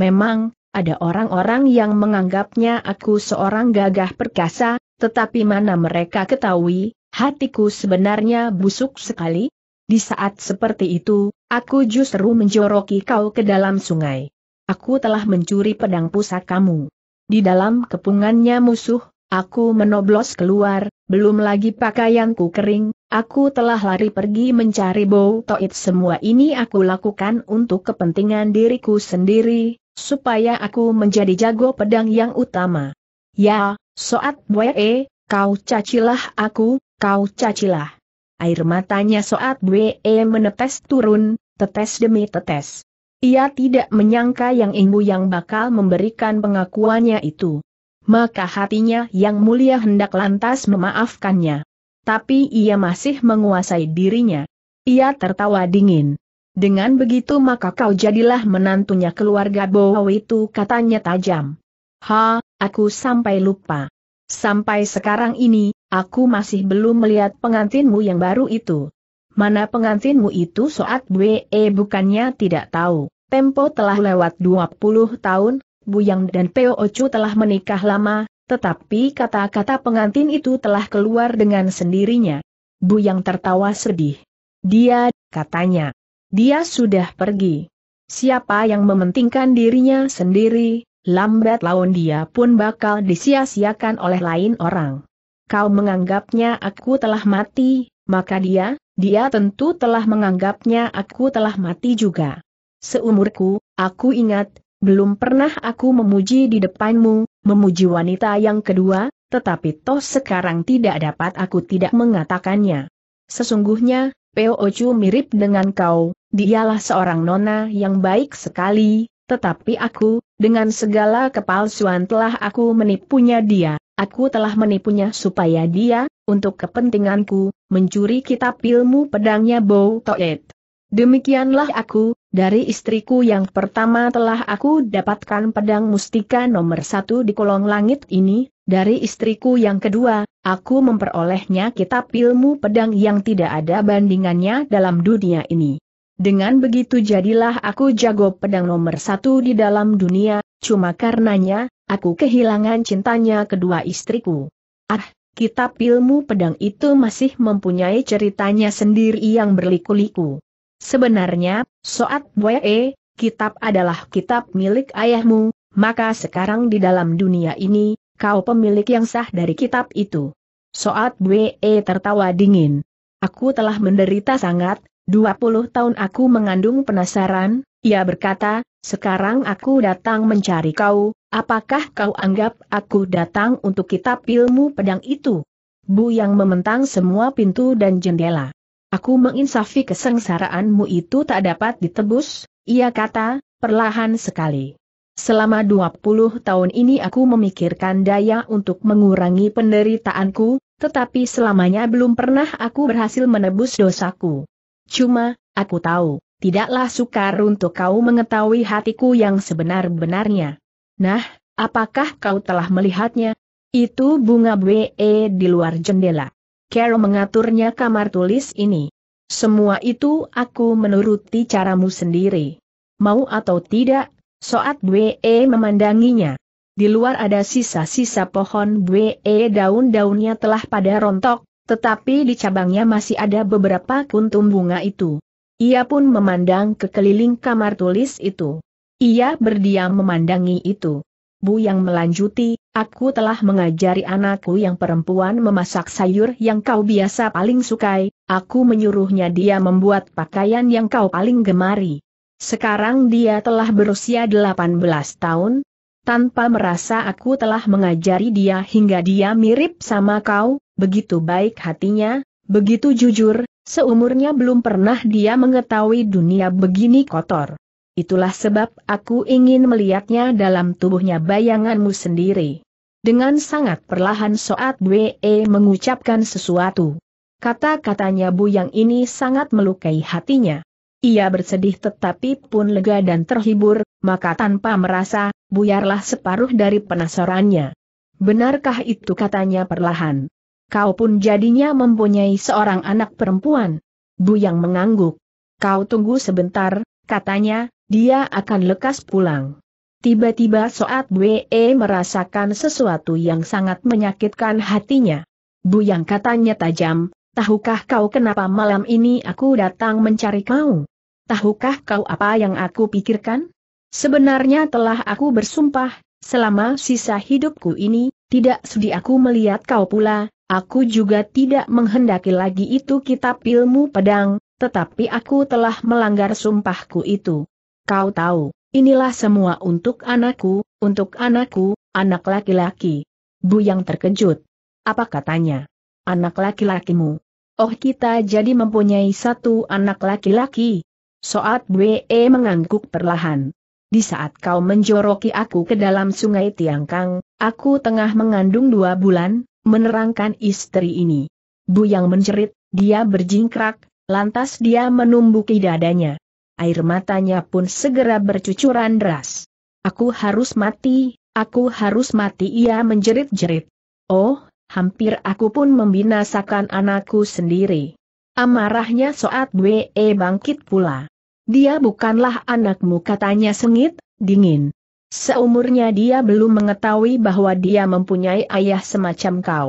Memang, ada orang-orang yang menganggapnya aku seorang gagah perkasa, tetapi mana mereka ketahui, hatiku sebenarnya busuk sekali. Di saat seperti itu, aku justru menjoroki kau ke dalam sungai. Aku telah mencuri pedang pusakamu. Di dalam kepungannya musuh, Aku menoblos keluar, belum lagi pakaianku kering, aku telah lari pergi mencari bau toit semua ini aku lakukan untuk kepentingan diriku sendiri, supaya aku menjadi jago pedang yang utama. Ya, soat Bwe, kau cacilah aku, kau cacilah. Air matanya soat Bwe menetes turun, tetes demi tetes. Ia tidak menyangka yang ibu yang bakal memberikan pengakuannya itu maka hatinya yang mulia hendak lantas memaafkannya. Tapi ia masih menguasai dirinya. Ia tertawa dingin. Dengan begitu maka kau jadilah menantunya keluarga Bowo itu katanya tajam. Ha, aku sampai lupa. Sampai sekarang ini, aku masih belum melihat pengantinmu yang baru itu. Mana pengantinmu itu soat Eh, bukannya tidak tahu. Tempo telah lewat 20 tahun, Buyang dan Peo Ocu telah menikah lama, tetapi kata-kata pengantin itu telah keluar dengan sendirinya. Buyang tertawa sedih. Dia, katanya. Dia sudah pergi. Siapa yang mementingkan dirinya sendiri, lambat laun dia pun bakal disia-siakan oleh lain orang. Kau menganggapnya aku telah mati, maka dia, dia tentu telah menganggapnya aku telah mati juga. Seumurku, aku ingat, belum pernah aku memuji di depanmu, memuji wanita yang kedua, tetapi toh sekarang tidak dapat aku tidak mengatakannya. Sesungguhnya, Peo Ocu mirip dengan kau, dialah seorang nona yang baik sekali, tetapi aku, dengan segala kepalsuan telah aku menipunya dia, aku telah menipunya supaya dia, untuk kepentinganku, mencuri kitab ilmu pedangnya Bow Toet. Demikianlah aku, dari istriku yang pertama telah aku dapatkan pedang mustika nomor satu di kolong langit ini, dari istriku yang kedua, aku memperolehnya kitab ilmu pedang yang tidak ada bandingannya dalam dunia ini. Dengan begitu jadilah aku jago pedang nomor satu di dalam dunia, cuma karenanya, aku kehilangan cintanya kedua istriku. Ah, kitab ilmu pedang itu masih mempunyai ceritanya sendiri yang berliku-liku. Sebenarnya, Soat Boye, kitab adalah kitab milik ayahmu, maka sekarang di dalam dunia ini, kau pemilik yang sah dari kitab itu. Soat Boye tertawa dingin. Aku telah menderita sangat, 20 tahun aku mengandung penasaran, ia berkata, sekarang aku datang mencari kau, apakah kau anggap aku datang untuk kitab ilmu pedang itu? Bu yang mementang semua pintu dan jendela. Aku menginsafi kesengsaraanmu itu tak dapat ditebus, ia kata, perlahan sekali. Selama 20 tahun ini aku memikirkan daya untuk mengurangi penderitaanku, tetapi selamanya belum pernah aku berhasil menebus dosaku. Cuma, aku tahu, tidaklah sukar untuk kau mengetahui hatiku yang sebenar-benarnya. Nah, apakah kau telah melihatnya? Itu bunga BE di luar jendela. Carol mengaturnya kamar tulis ini. Semua itu aku menuruti caramu sendiri. Mau atau tidak, Soat Bwe memandanginya. Di luar ada sisa-sisa pohon Bwe daun-daunnya telah pada rontok, tetapi di cabangnya masih ada beberapa kuntum bunga itu. Ia pun memandang kekeliling kamar tulis itu. Ia berdiam memandangi itu. Bu yang melanjuti, aku telah mengajari anakku yang perempuan memasak sayur yang kau biasa paling sukai, aku menyuruhnya dia membuat pakaian yang kau paling gemari. Sekarang dia telah berusia 18 tahun, tanpa merasa aku telah mengajari dia hingga dia mirip sama kau, begitu baik hatinya, begitu jujur, seumurnya belum pernah dia mengetahui dunia begini kotor. Itulah sebab aku ingin melihatnya dalam tubuhnya bayanganmu sendiri. Dengan sangat perlahan Soat Bwe mengucapkan sesuatu. Kata-katanya Bu Yang ini sangat melukai hatinya. Ia bersedih tetapi pun lega dan terhibur, maka tanpa merasa, buyarlah separuh dari penasarannya. Benarkah itu katanya perlahan? Kau pun jadinya mempunyai seorang anak perempuan. Bu Yang mengangguk. Kau tunggu sebentar, katanya, dia akan lekas pulang. Tiba-tiba Soat Bue merasakan sesuatu yang sangat menyakitkan hatinya. Bu yang katanya tajam, tahukah kau kenapa malam ini aku datang mencari kau? Tahukah kau apa yang aku pikirkan? Sebenarnya telah aku bersumpah, selama sisa hidupku ini, tidak sudi aku melihat kau pula, aku juga tidak menghendaki lagi itu kitab ilmu pedang, tetapi aku telah melanggar sumpahku itu. Kau tahu, inilah semua untuk anakku, untuk anakku, anak laki-laki. Bu yang terkejut. Apa katanya? Anak laki-lakimu. Oh kita jadi mempunyai satu anak laki-laki. Soat Bwe mengangguk perlahan. Di saat kau menjoroki aku ke dalam sungai Tiangkang, aku tengah mengandung dua bulan, menerangkan istri ini. Bu yang menjerit, dia berjingkrak, lantas dia menumbuki dadanya air matanya pun segera bercucuran deras. Aku harus mati, aku harus mati ia menjerit-jerit. Oh, hampir aku pun membinasakan anakku sendiri. Amarahnya soat Wee bangkit pula. Dia bukanlah anakmu katanya sengit, dingin. Seumurnya dia belum mengetahui bahwa dia mempunyai ayah semacam kau.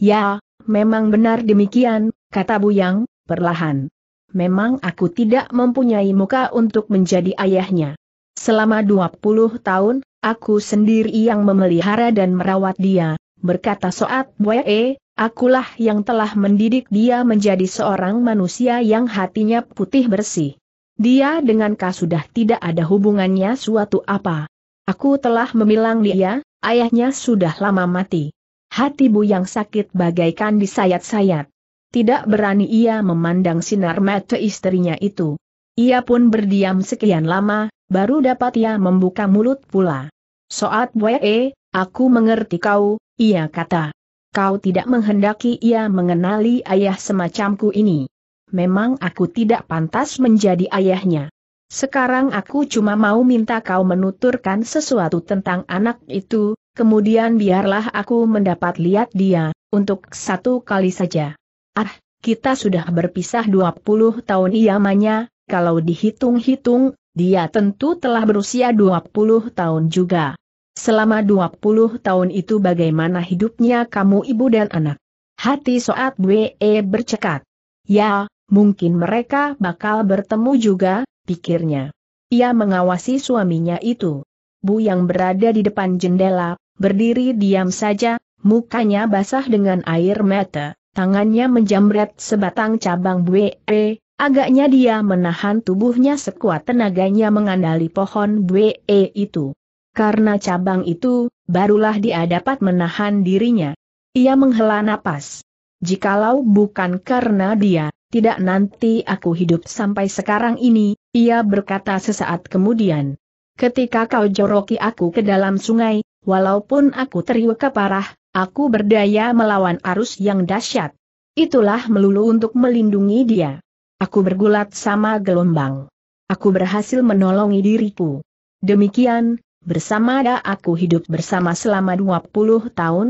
Ya, memang benar demikian, kata Buyang, perlahan memang aku tidak mempunyai muka untuk menjadi ayahnya. Selama 20 tahun, aku sendiri yang memelihara dan merawat dia, berkata Soat Boye, eh, akulah yang telah mendidik dia menjadi seorang manusia yang hatinya putih bersih. Dia dengan kau sudah tidak ada hubungannya suatu apa. Aku telah memilang dia, ayahnya sudah lama mati. Hati Bu yang sakit bagaikan disayat-sayat tidak berani ia memandang sinar mata istrinya itu. Ia pun berdiam sekian lama, baru dapat ia membuka mulut pula. Soat Wee, aku mengerti kau, ia kata. Kau tidak menghendaki ia mengenali ayah semacamku ini. Memang aku tidak pantas menjadi ayahnya. Sekarang aku cuma mau minta kau menuturkan sesuatu tentang anak itu, kemudian biarlah aku mendapat lihat dia, untuk satu kali saja. Ah, kita sudah berpisah 20 tahun iamanya, kalau dihitung-hitung, dia tentu telah berusia 20 tahun juga. Selama 20 tahun itu bagaimana hidupnya kamu ibu dan anak? Hati Soat Bwe bercekat. Ya, mungkin mereka bakal bertemu juga, pikirnya. Ia mengawasi suaminya itu. Bu yang berada di depan jendela, berdiri diam saja, mukanya basah dengan air mata tangannya menjamret sebatang cabang bue, agaknya dia menahan tubuhnya sekuat tenaganya mengandali pohon bue itu. Karena cabang itu, barulah dia dapat menahan dirinya. Ia menghela napas. Jikalau bukan karena dia, tidak nanti aku hidup sampai sekarang ini, ia berkata sesaat kemudian. Ketika kau joroki aku ke dalam sungai, walaupun aku teriwek parah, Aku berdaya melawan arus yang dahsyat. Itulah melulu untuk melindungi dia. Aku bergulat sama gelombang. Aku berhasil menolongi diriku. Demikian, bersama ada aku hidup bersama selama 20 tahun.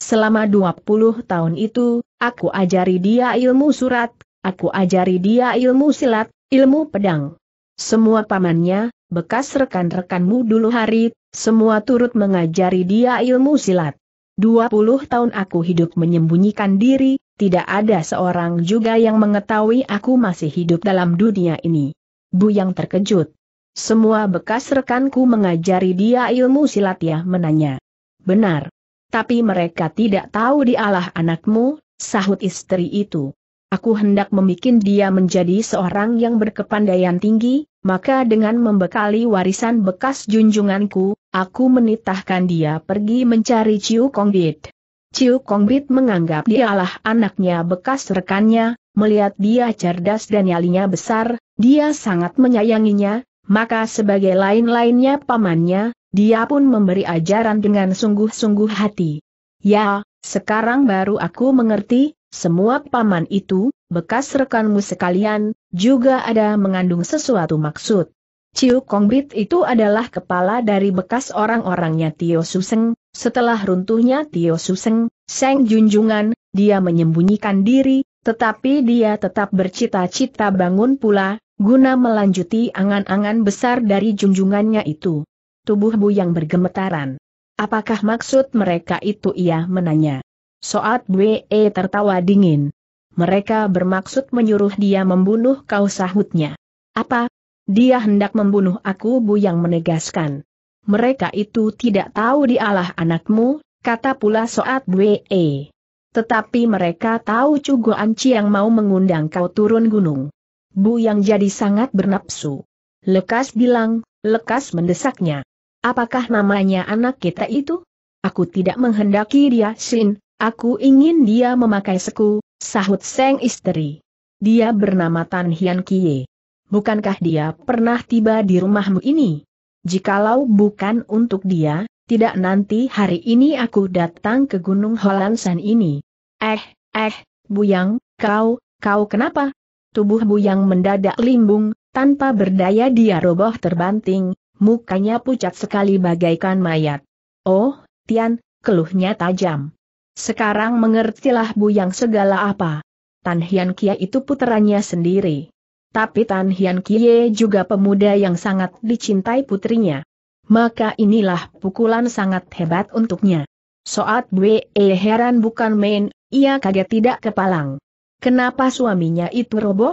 Selama 20 tahun itu, aku ajari dia ilmu surat, aku ajari dia ilmu silat, ilmu pedang. Semua pamannya, bekas rekan-rekanmu dulu hari, semua turut mengajari dia ilmu silat. 20 tahun aku hidup menyembunyikan diri, tidak ada seorang juga yang mengetahui aku masih hidup dalam dunia ini. Bu yang terkejut. Semua bekas rekanku mengajari dia ilmu silat ya menanya. Benar. Tapi mereka tidak tahu dialah anakmu, sahut istri itu. Aku hendak membuat dia menjadi seorang yang berkepandaian tinggi, maka dengan membekali warisan bekas junjunganku, Aku menitahkan dia pergi mencari Ciu Kongbit. Ciu Kongbit menganggap dialah anaknya bekas rekannya, melihat dia cerdas dan nyalinya besar, dia sangat menyayanginya, maka sebagai lain-lainnya pamannya, dia pun memberi ajaran dengan sungguh-sungguh hati. Ya, sekarang baru aku mengerti, semua paman itu, bekas rekanmu sekalian, juga ada mengandung sesuatu maksud. Ciu Kongbit itu adalah kepala dari bekas orang-orangnya Tio Suseng, setelah runtuhnya Tio Suseng, Seng Junjungan, dia menyembunyikan diri, tetapi dia tetap bercita-cita bangun pula, guna melanjuti angan-angan besar dari junjungannya itu. Tubuh Bu yang bergemetaran. Apakah maksud mereka itu ia menanya? Soat E tertawa dingin. Mereka bermaksud menyuruh dia membunuh kau sahutnya. Apa, dia hendak membunuh aku Bu yang menegaskan. Mereka itu tidak tahu dialah anakmu, kata pula Soat E. Tetapi mereka tahu Cugo Anci yang mau mengundang kau turun gunung. Bu yang jadi sangat bernapsu. Lekas bilang, lekas mendesaknya. Apakah namanya anak kita itu? Aku tidak menghendaki dia Sin, aku ingin dia memakai seku, sahut Seng istri. Dia bernama Tan Hian Kie bukankah dia pernah tiba di rumahmu ini? Jikalau bukan untuk dia, tidak nanti hari ini aku datang ke Gunung Holansan ini. Eh, eh, Buyang, kau, kau kenapa? Tubuh Buyang mendadak limbung, tanpa berdaya dia roboh terbanting, mukanya pucat sekali bagaikan mayat. Oh, Tian, keluhnya tajam. Sekarang mengertilah Buyang segala apa. Tan Hian Kia itu puterannya sendiri tapi Tan Hian Kie juga pemuda yang sangat dicintai putrinya. Maka inilah pukulan sangat hebat untuknya. Soat Bwe e heran bukan main, ia kaget tidak kepalang. Kenapa suaminya itu roboh?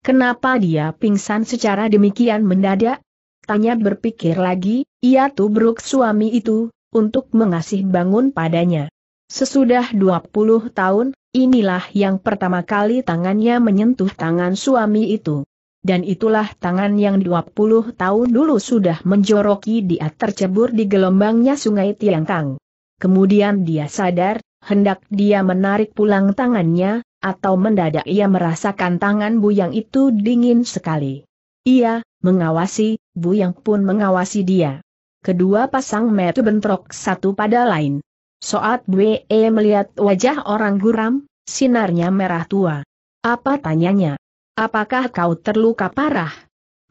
Kenapa dia pingsan secara demikian mendadak? Tanya berpikir lagi, ia tubruk suami itu, untuk mengasih bangun padanya. Sesudah 20 tahun, Inilah yang pertama kali tangannya menyentuh tangan suami itu. Dan itulah tangan yang 20 tahun dulu sudah menjoroki dia tercebur di gelombangnya sungai Tiangkang. Kemudian dia sadar, hendak dia menarik pulang tangannya, atau mendadak ia merasakan tangan Bu Yang itu dingin sekali. Ia, mengawasi, Bu Yang pun mengawasi dia. Kedua pasang metu bentrok satu pada lain. Soat Bwe melihat wajah orang guram, sinarnya merah tua. Apa tanyanya? Apakah kau terluka parah?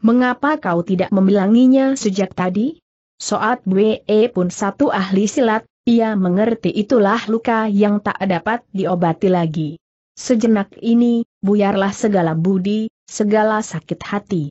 Mengapa kau tidak membilanginya sejak tadi? Soat Bwe pun satu ahli silat, ia mengerti itulah luka yang tak dapat diobati lagi. Sejenak ini, buyarlah segala budi, segala sakit hati.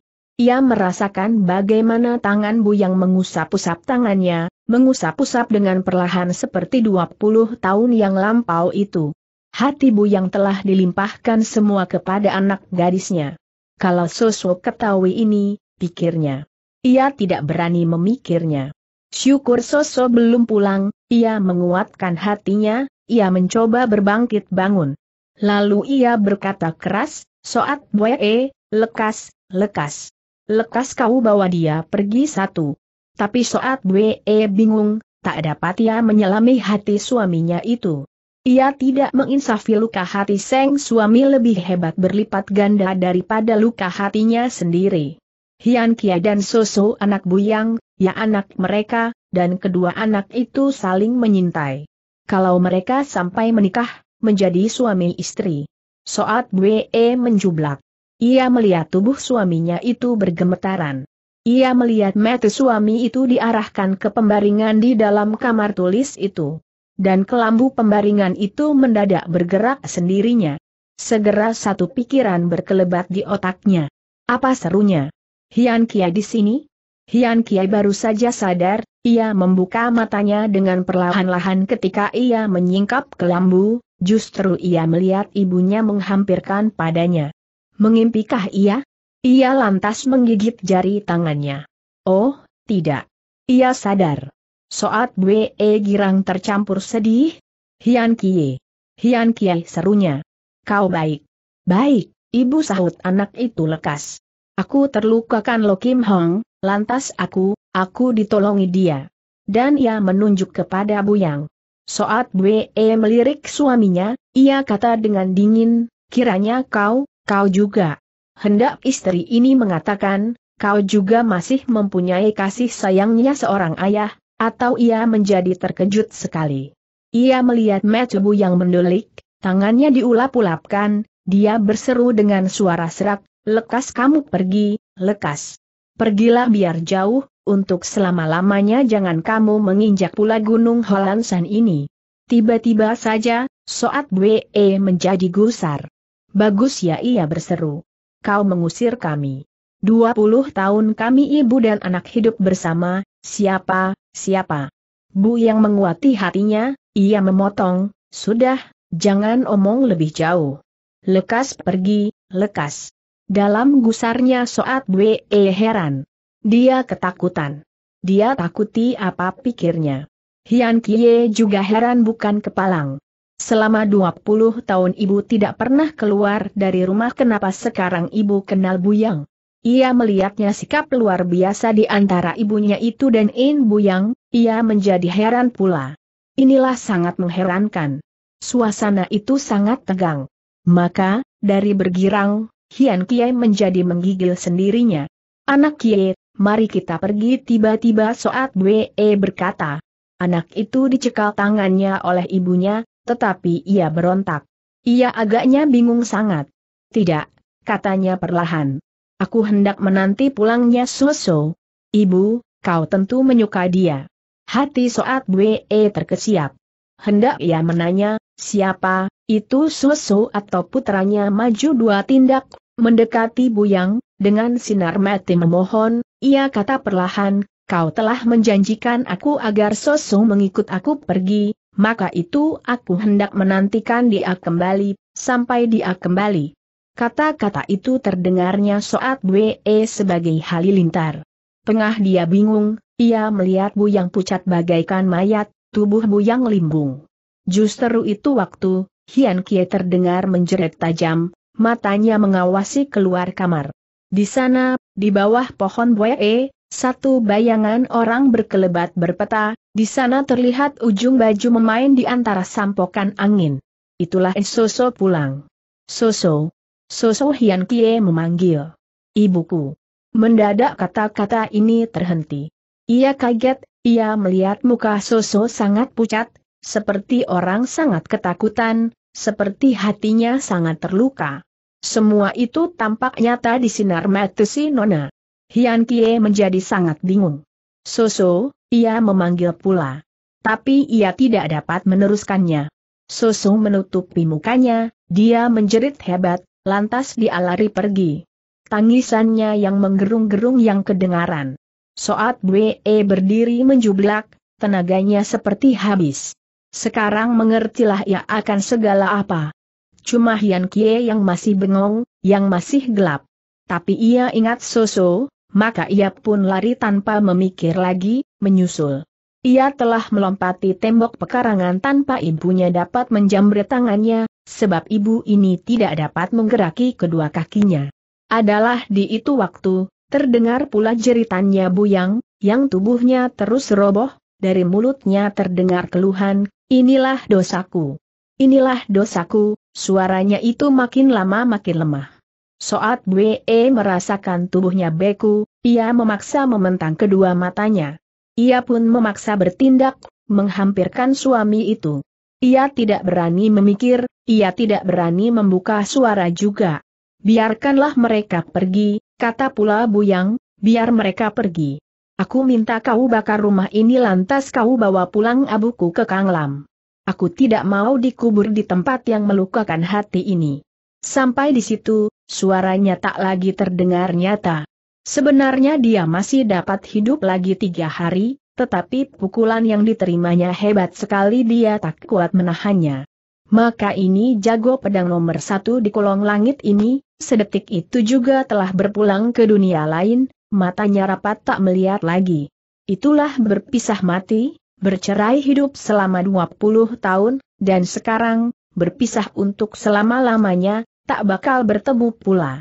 Ia merasakan bagaimana tangan Bu yang mengusap-usap tangannya, mengusap-usap dengan perlahan seperti 20 tahun yang lampau itu. Hati Bu yang telah dilimpahkan semua kepada anak gadisnya. Kalau sosok ketahui ini, pikirnya. Ia tidak berani memikirnya. Syukur Soso belum pulang, ia menguatkan hatinya, ia mencoba berbangkit bangun. Lalu ia berkata keras, Soat Boye, lekas, lekas lekas kau bawa dia pergi satu. Tapi saat Bwe e bingung, tak dapat ia menyelami hati suaminya itu. Ia tidak menginsafi luka hati Seng suami lebih hebat berlipat ganda daripada luka hatinya sendiri. Hian Kia dan Soso anak buyang, ya anak mereka, dan kedua anak itu saling menyintai. Kalau mereka sampai menikah, menjadi suami istri. Soat Bwe e menjublak. Ia melihat tubuh suaminya itu bergemetaran. Ia melihat mata suami itu diarahkan ke pembaringan di dalam kamar tulis itu. Dan kelambu pembaringan itu mendadak bergerak sendirinya. Segera satu pikiran berkelebat di otaknya. Apa serunya? Hian Kiai di sini? Hian Kiai baru saja sadar, ia membuka matanya dengan perlahan-lahan ketika ia menyingkap kelambu, justru ia melihat ibunya menghampirkan padanya. Mengimpikah ia? Ia lantas menggigit jari tangannya. Oh, tidak. Ia sadar. Soat Bwe e Girang tercampur sedih. Hian Kie. Hian Kie serunya. Kau baik. Baik, ibu sahut anak itu lekas. Aku terluka kan Lo Kim Hong, lantas aku, aku ditolongi dia. Dan ia menunjuk kepada Buyang. Soat Bwe e melirik suaminya, ia kata dengan dingin, kiranya kau, Kau juga. Hendak istri ini mengatakan, kau juga masih mempunyai kasih sayangnya seorang ayah, atau ia menjadi terkejut sekali. Ia melihat Matubu yang mendulik, tangannya diulap-ulapkan, dia berseru dengan suara serak, lekas kamu pergi, lekas. Pergilah biar jauh, untuk selama-lamanya jangan kamu menginjak pula gunung Holansan ini. Tiba-tiba saja, Soat Bwe menjadi gusar. Bagus ya ia berseru. Kau mengusir kami. 20 tahun kami ibu dan anak hidup bersama, siapa, siapa. Bu yang menguati hatinya, ia memotong, sudah, jangan omong lebih jauh. Lekas pergi, lekas. Dalam gusarnya soat E heran. Dia ketakutan. Dia takuti apa pikirnya. Hian Kie juga heran bukan kepalang. Selama 20 tahun ibu tidak pernah keluar dari rumah kenapa sekarang ibu kenal Buyang? Ia melihatnya sikap luar biasa di antara ibunya itu dan In Buyang, ia menjadi heran pula. Inilah sangat mengherankan. Suasana itu sangat tegang. Maka, dari bergirang, Hian Kiai menjadi menggigil sendirinya. Anak Kiai, mari kita pergi tiba-tiba Soat Bwe berkata. Anak itu dicekal tangannya oleh ibunya, tetapi ia berontak. Ia agaknya bingung sangat. Tidak, katanya perlahan. Aku hendak menanti pulangnya Soso. Ibu, kau tentu menyuka dia. Hati Soat Bwe terkesiap. Hendak ia menanya, siapa, itu Soso atau putranya maju dua tindak, mendekati Buyang, dengan sinar mati memohon, ia kata perlahan, kau telah menjanjikan aku agar Soso mengikut aku pergi, maka itu aku hendak menantikan dia kembali, sampai dia kembali. Kata-kata itu terdengarnya soat e sebagai halilintar. Tengah dia bingung, ia melihat Bu yang pucat bagaikan mayat, tubuh Bu yang limbung. Justru itu waktu, Hian Kie terdengar menjerit tajam, matanya mengawasi keluar kamar. Di sana, di bawah pohon e, satu bayangan orang berkelebat berpeta, di sana terlihat ujung baju memain di antara sampokan angin. Itulah Soso pulang. Soso. Soso Hian Kie memanggil. Ibuku. Mendadak kata-kata ini terhenti. Ia kaget, ia melihat muka Soso sangat pucat, seperti orang sangat ketakutan, seperti hatinya sangat terluka. Semua itu tampak nyata di sinar mata si Nona. Hian Kie menjadi sangat bingung. Soso, ia memanggil pula. Tapi ia tidak dapat meneruskannya. Soso menutupi mukanya, dia menjerit hebat, lantas dialari pergi. Tangisannya yang menggerung-gerung yang kedengaran. Soat Bwe berdiri menjublak, tenaganya seperti habis. Sekarang mengertilah ia akan segala apa. Cuma Hian Kie yang masih bengong, yang masih gelap. Tapi ia ingat Soso, maka ia pun lari tanpa memikir lagi, menyusul. Ia telah melompati tembok pekarangan tanpa ibunya dapat menjamret tangannya, sebab ibu ini tidak dapat menggeraki kedua kakinya. Adalah di itu waktu, terdengar pula jeritannya Buyang, yang tubuhnya terus roboh, dari mulutnya terdengar keluhan, inilah dosaku. Inilah dosaku, suaranya itu makin lama makin lemah. Soat Bwe e merasakan tubuhnya beku, ia memaksa mementang kedua matanya. Ia pun memaksa bertindak, menghampirkan suami itu. Ia tidak berani memikir, ia tidak berani membuka suara juga. Biarkanlah mereka pergi, kata pula Buyang, biar mereka pergi. Aku minta kau bakar rumah ini lantas kau bawa pulang abuku ke Kanglam. Aku tidak mau dikubur di tempat yang melukakan hati ini. Sampai di situ, suaranya tak lagi terdengar nyata. Sebenarnya dia masih dapat hidup lagi tiga hari, tetapi pukulan yang diterimanya hebat sekali dia tak kuat menahannya. Maka ini jago pedang nomor satu di kolong langit ini, sedetik itu juga telah berpulang ke dunia lain, matanya rapat tak melihat lagi. Itulah berpisah mati, bercerai hidup selama 20 tahun, dan sekarang, berpisah untuk selama-lamanya, tak bakal bertemu pula.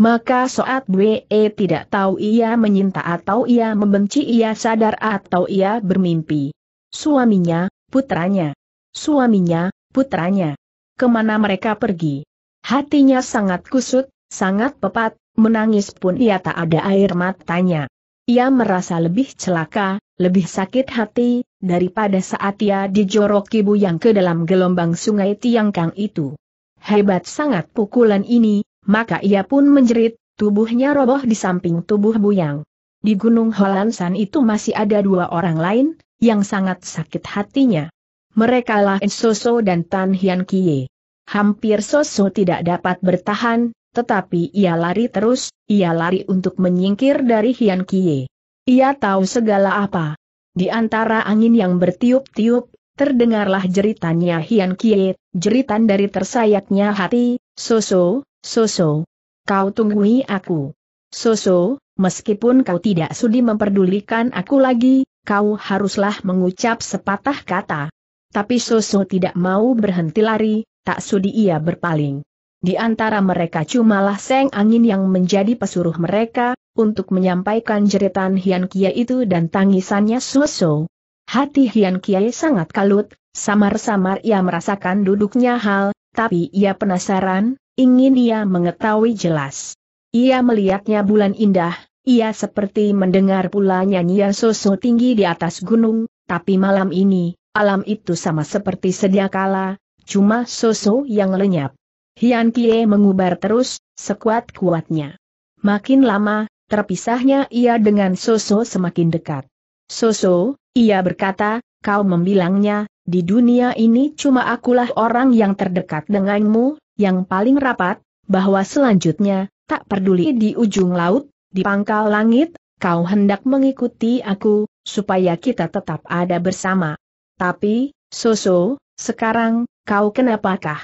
Maka saat Bwe e tidak tahu ia menyinta atau ia membenci ia sadar atau ia bermimpi. Suaminya, putranya. Suaminya, putranya. Kemana mereka pergi? Hatinya sangat kusut, sangat pepat, menangis pun ia tak ada air matanya. Ia merasa lebih celaka, lebih sakit hati, daripada saat ia dijorok ibu yang ke dalam gelombang sungai Tiangkang itu. Hebat sangat pukulan ini, maka ia pun menjerit, tubuhnya roboh di samping tubuh Buyang. Di Gunung Holansan itu masih ada dua orang lain, yang sangat sakit hatinya. Merekalah Soso dan Tan Hian Kie. Hampir Soso tidak dapat bertahan, tetapi ia lari terus, ia lari untuk menyingkir dari Hian Kie. Ia tahu segala apa. Di antara angin yang bertiup-tiup, Terdengarlah jeritannya Hian Kie, jeritan dari tersayatnya hati, Soso, Soso. Kau tunggui aku. Soso, meskipun kau tidak sudi memperdulikan aku lagi, kau haruslah mengucap sepatah kata. Tapi Soso tidak mau berhenti lari, tak sudi ia berpaling. Di antara mereka cumalah seng angin yang menjadi pesuruh mereka, untuk menyampaikan jeritan Hian Kie itu dan tangisannya Soso. Hati Hian Kiai sangat kalut, samar-samar ia merasakan duduknya hal, tapi ia penasaran, ingin ia mengetahui jelas. Ia melihatnya bulan indah, ia seperti mendengar pula nyanyian soso tinggi di atas gunung, tapi malam ini, alam itu sama seperti sedia kala, cuma soso yang lenyap. Hian Kie mengubar terus, sekuat-kuatnya. Makin lama, terpisahnya ia dengan Soso semakin dekat. Soso, ia berkata, kau membilangnya, di dunia ini cuma akulah orang yang terdekat denganmu, yang paling rapat, bahwa selanjutnya, tak peduli di ujung laut, di pangkal langit, kau hendak mengikuti aku, supaya kita tetap ada bersama. Tapi, Soso, sekarang, kau kenapakah?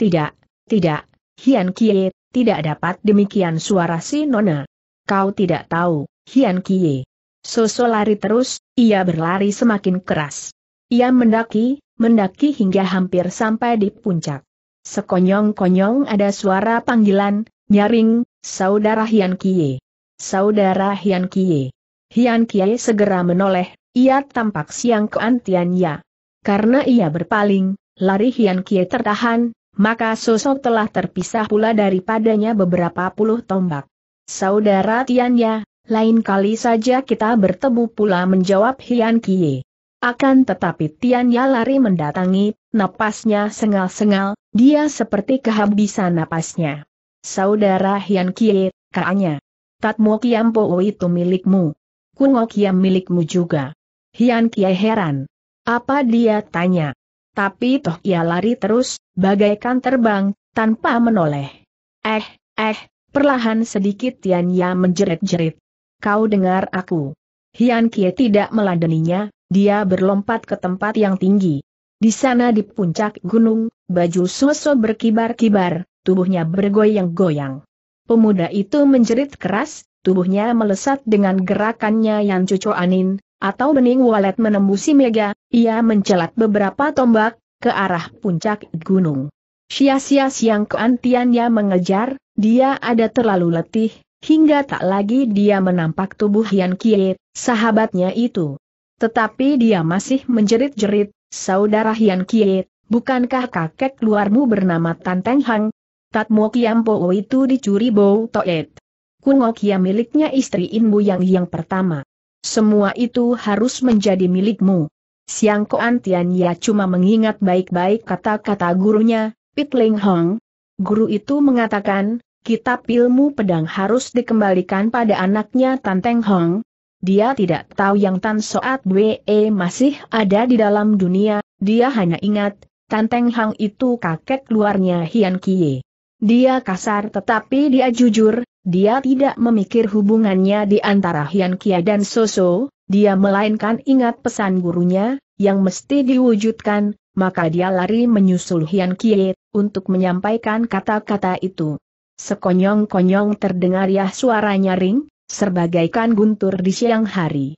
Tidak, tidak, Hian Kie, tidak dapat demikian suara si Nona. Kau tidak tahu, Hian Kie. Soso lari terus, ia berlari semakin keras. Ia mendaki, mendaki hingga hampir sampai di puncak. Sekonyong-konyong ada suara panggilan, nyaring, saudara Hian Kie. Saudara Hian Kie. Hian Kie segera menoleh, ia tampak siang keantiannya. Karena ia berpaling, lari Hian Kie tertahan, maka Soso telah terpisah pula daripadanya beberapa puluh tombak. Saudara Tianya, lain kali saja kita bertemu pula menjawab Hian Kie. Akan tetapi Tian Ya lari mendatangi, napasnya sengal-sengal, dia seperti kehabisan napasnya. Saudara Hian Kie, katanya. Tatmo Kiam Po itu milikmu. Kungo Kiam milikmu juga. Hian Kie heran. Apa dia tanya? Tapi toh ia lari terus, bagaikan terbang, tanpa menoleh. Eh, eh, perlahan sedikit Tian Ya menjerit-jerit kau dengar aku. Hian Kie tidak meladeninya, dia berlompat ke tempat yang tinggi. Di sana di puncak gunung, baju Suso berkibar-kibar, tubuhnya bergoyang-goyang. Pemuda itu menjerit keras, tubuhnya melesat dengan gerakannya yang cucu anin. atau bening walet menembusi mega, ia mencelat beberapa tombak, ke arah puncak gunung. Sia-sia siang keantiannya mengejar, dia ada terlalu letih, hingga tak lagi dia menampak tubuh Yan Kie, sahabatnya itu. Tetapi dia masih menjerit-jerit, saudara Yan Kie, bukankah kakek luarmu bernama Tan Teng Hang? Tatmo Kiampo itu dicuri Bow Toet. Kungo Kiam ya miliknya istri Inbu Yang yang pertama. Semua itu harus menjadi milikmu. Siang Koan Tian Ya cuma mengingat baik-baik kata-kata gurunya, Pit Ling Hong. Guru itu mengatakan, kitab ilmu pedang harus dikembalikan pada anaknya Tan Teng Hong. Dia tidak tahu yang Tan Soat Wee masih ada di dalam dunia, dia hanya ingat, Tan Teng Hong itu kakek luarnya Hian Kie. Dia kasar tetapi dia jujur, dia tidak memikir hubungannya di antara Hian Kie dan Soso, dia melainkan ingat pesan gurunya, yang mesti diwujudkan, maka dia lari menyusul Hian Kie, untuk menyampaikan kata-kata itu. Sekonyong-konyong terdengar ya suara nyaring, serbagaikan guntur di siang hari.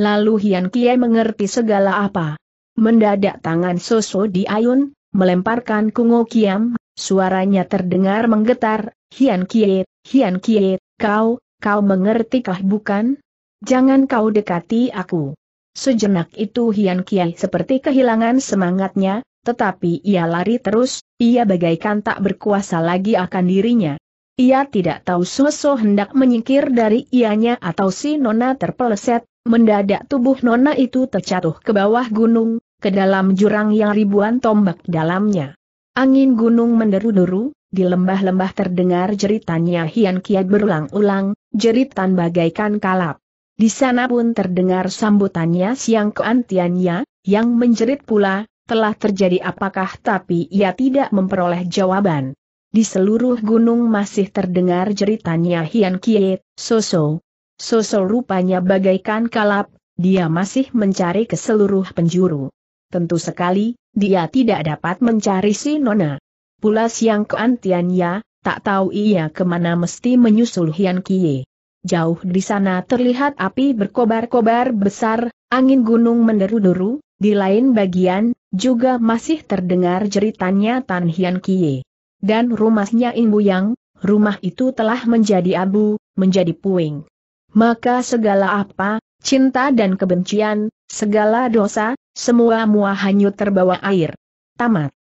Lalu Hian Kie mengerti segala apa. Mendadak tangan Soso diayun, melemparkan kungo kiam, suaranya terdengar menggetar, Hian Kie, Hian Kie, kau, kau mengertikah bukan? Jangan kau dekati aku. Sejenak itu Hian Kie seperti kehilangan semangatnya, tetapi ia lari terus, ia bagaikan tak berkuasa lagi akan dirinya. Ia tidak tahu Soso hendak menyingkir dari ianya atau si Nona terpeleset, mendadak tubuh Nona itu terjatuh ke bawah gunung, ke dalam jurang yang ribuan tombak dalamnya. Angin gunung menderu-deru, di lembah-lembah terdengar jeritannya Hian Kiat berulang-ulang, jeritan bagaikan kalap. Di sana pun terdengar sambutannya siang keantiannya, yang menjerit pula, telah terjadi apakah tapi ia tidak memperoleh jawaban. Di seluruh gunung masih terdengar jeritannya Hian Kie, Soso. Soso rupanya bagaikan kalap, dia masih mencari ke seluruh penjuru. Tentu sekali, dia tidak dapat mencari si Nona. Pula siang ya, tak tahu ia kemana mesti menyusul Hian Kie. Jauh di sana terlihat api berkobar-kobar besar, angin gunung menderu-deru, di lain bagian, juga masih terdengar jeritannya Tan Hian Kie dan rumahnya yang, rumah itu telah menjadi abu, menjadi puing. Maka segala apa, cinta dan kebencian, segala dosa, semua-mua hanyut terbawa air. Tamat.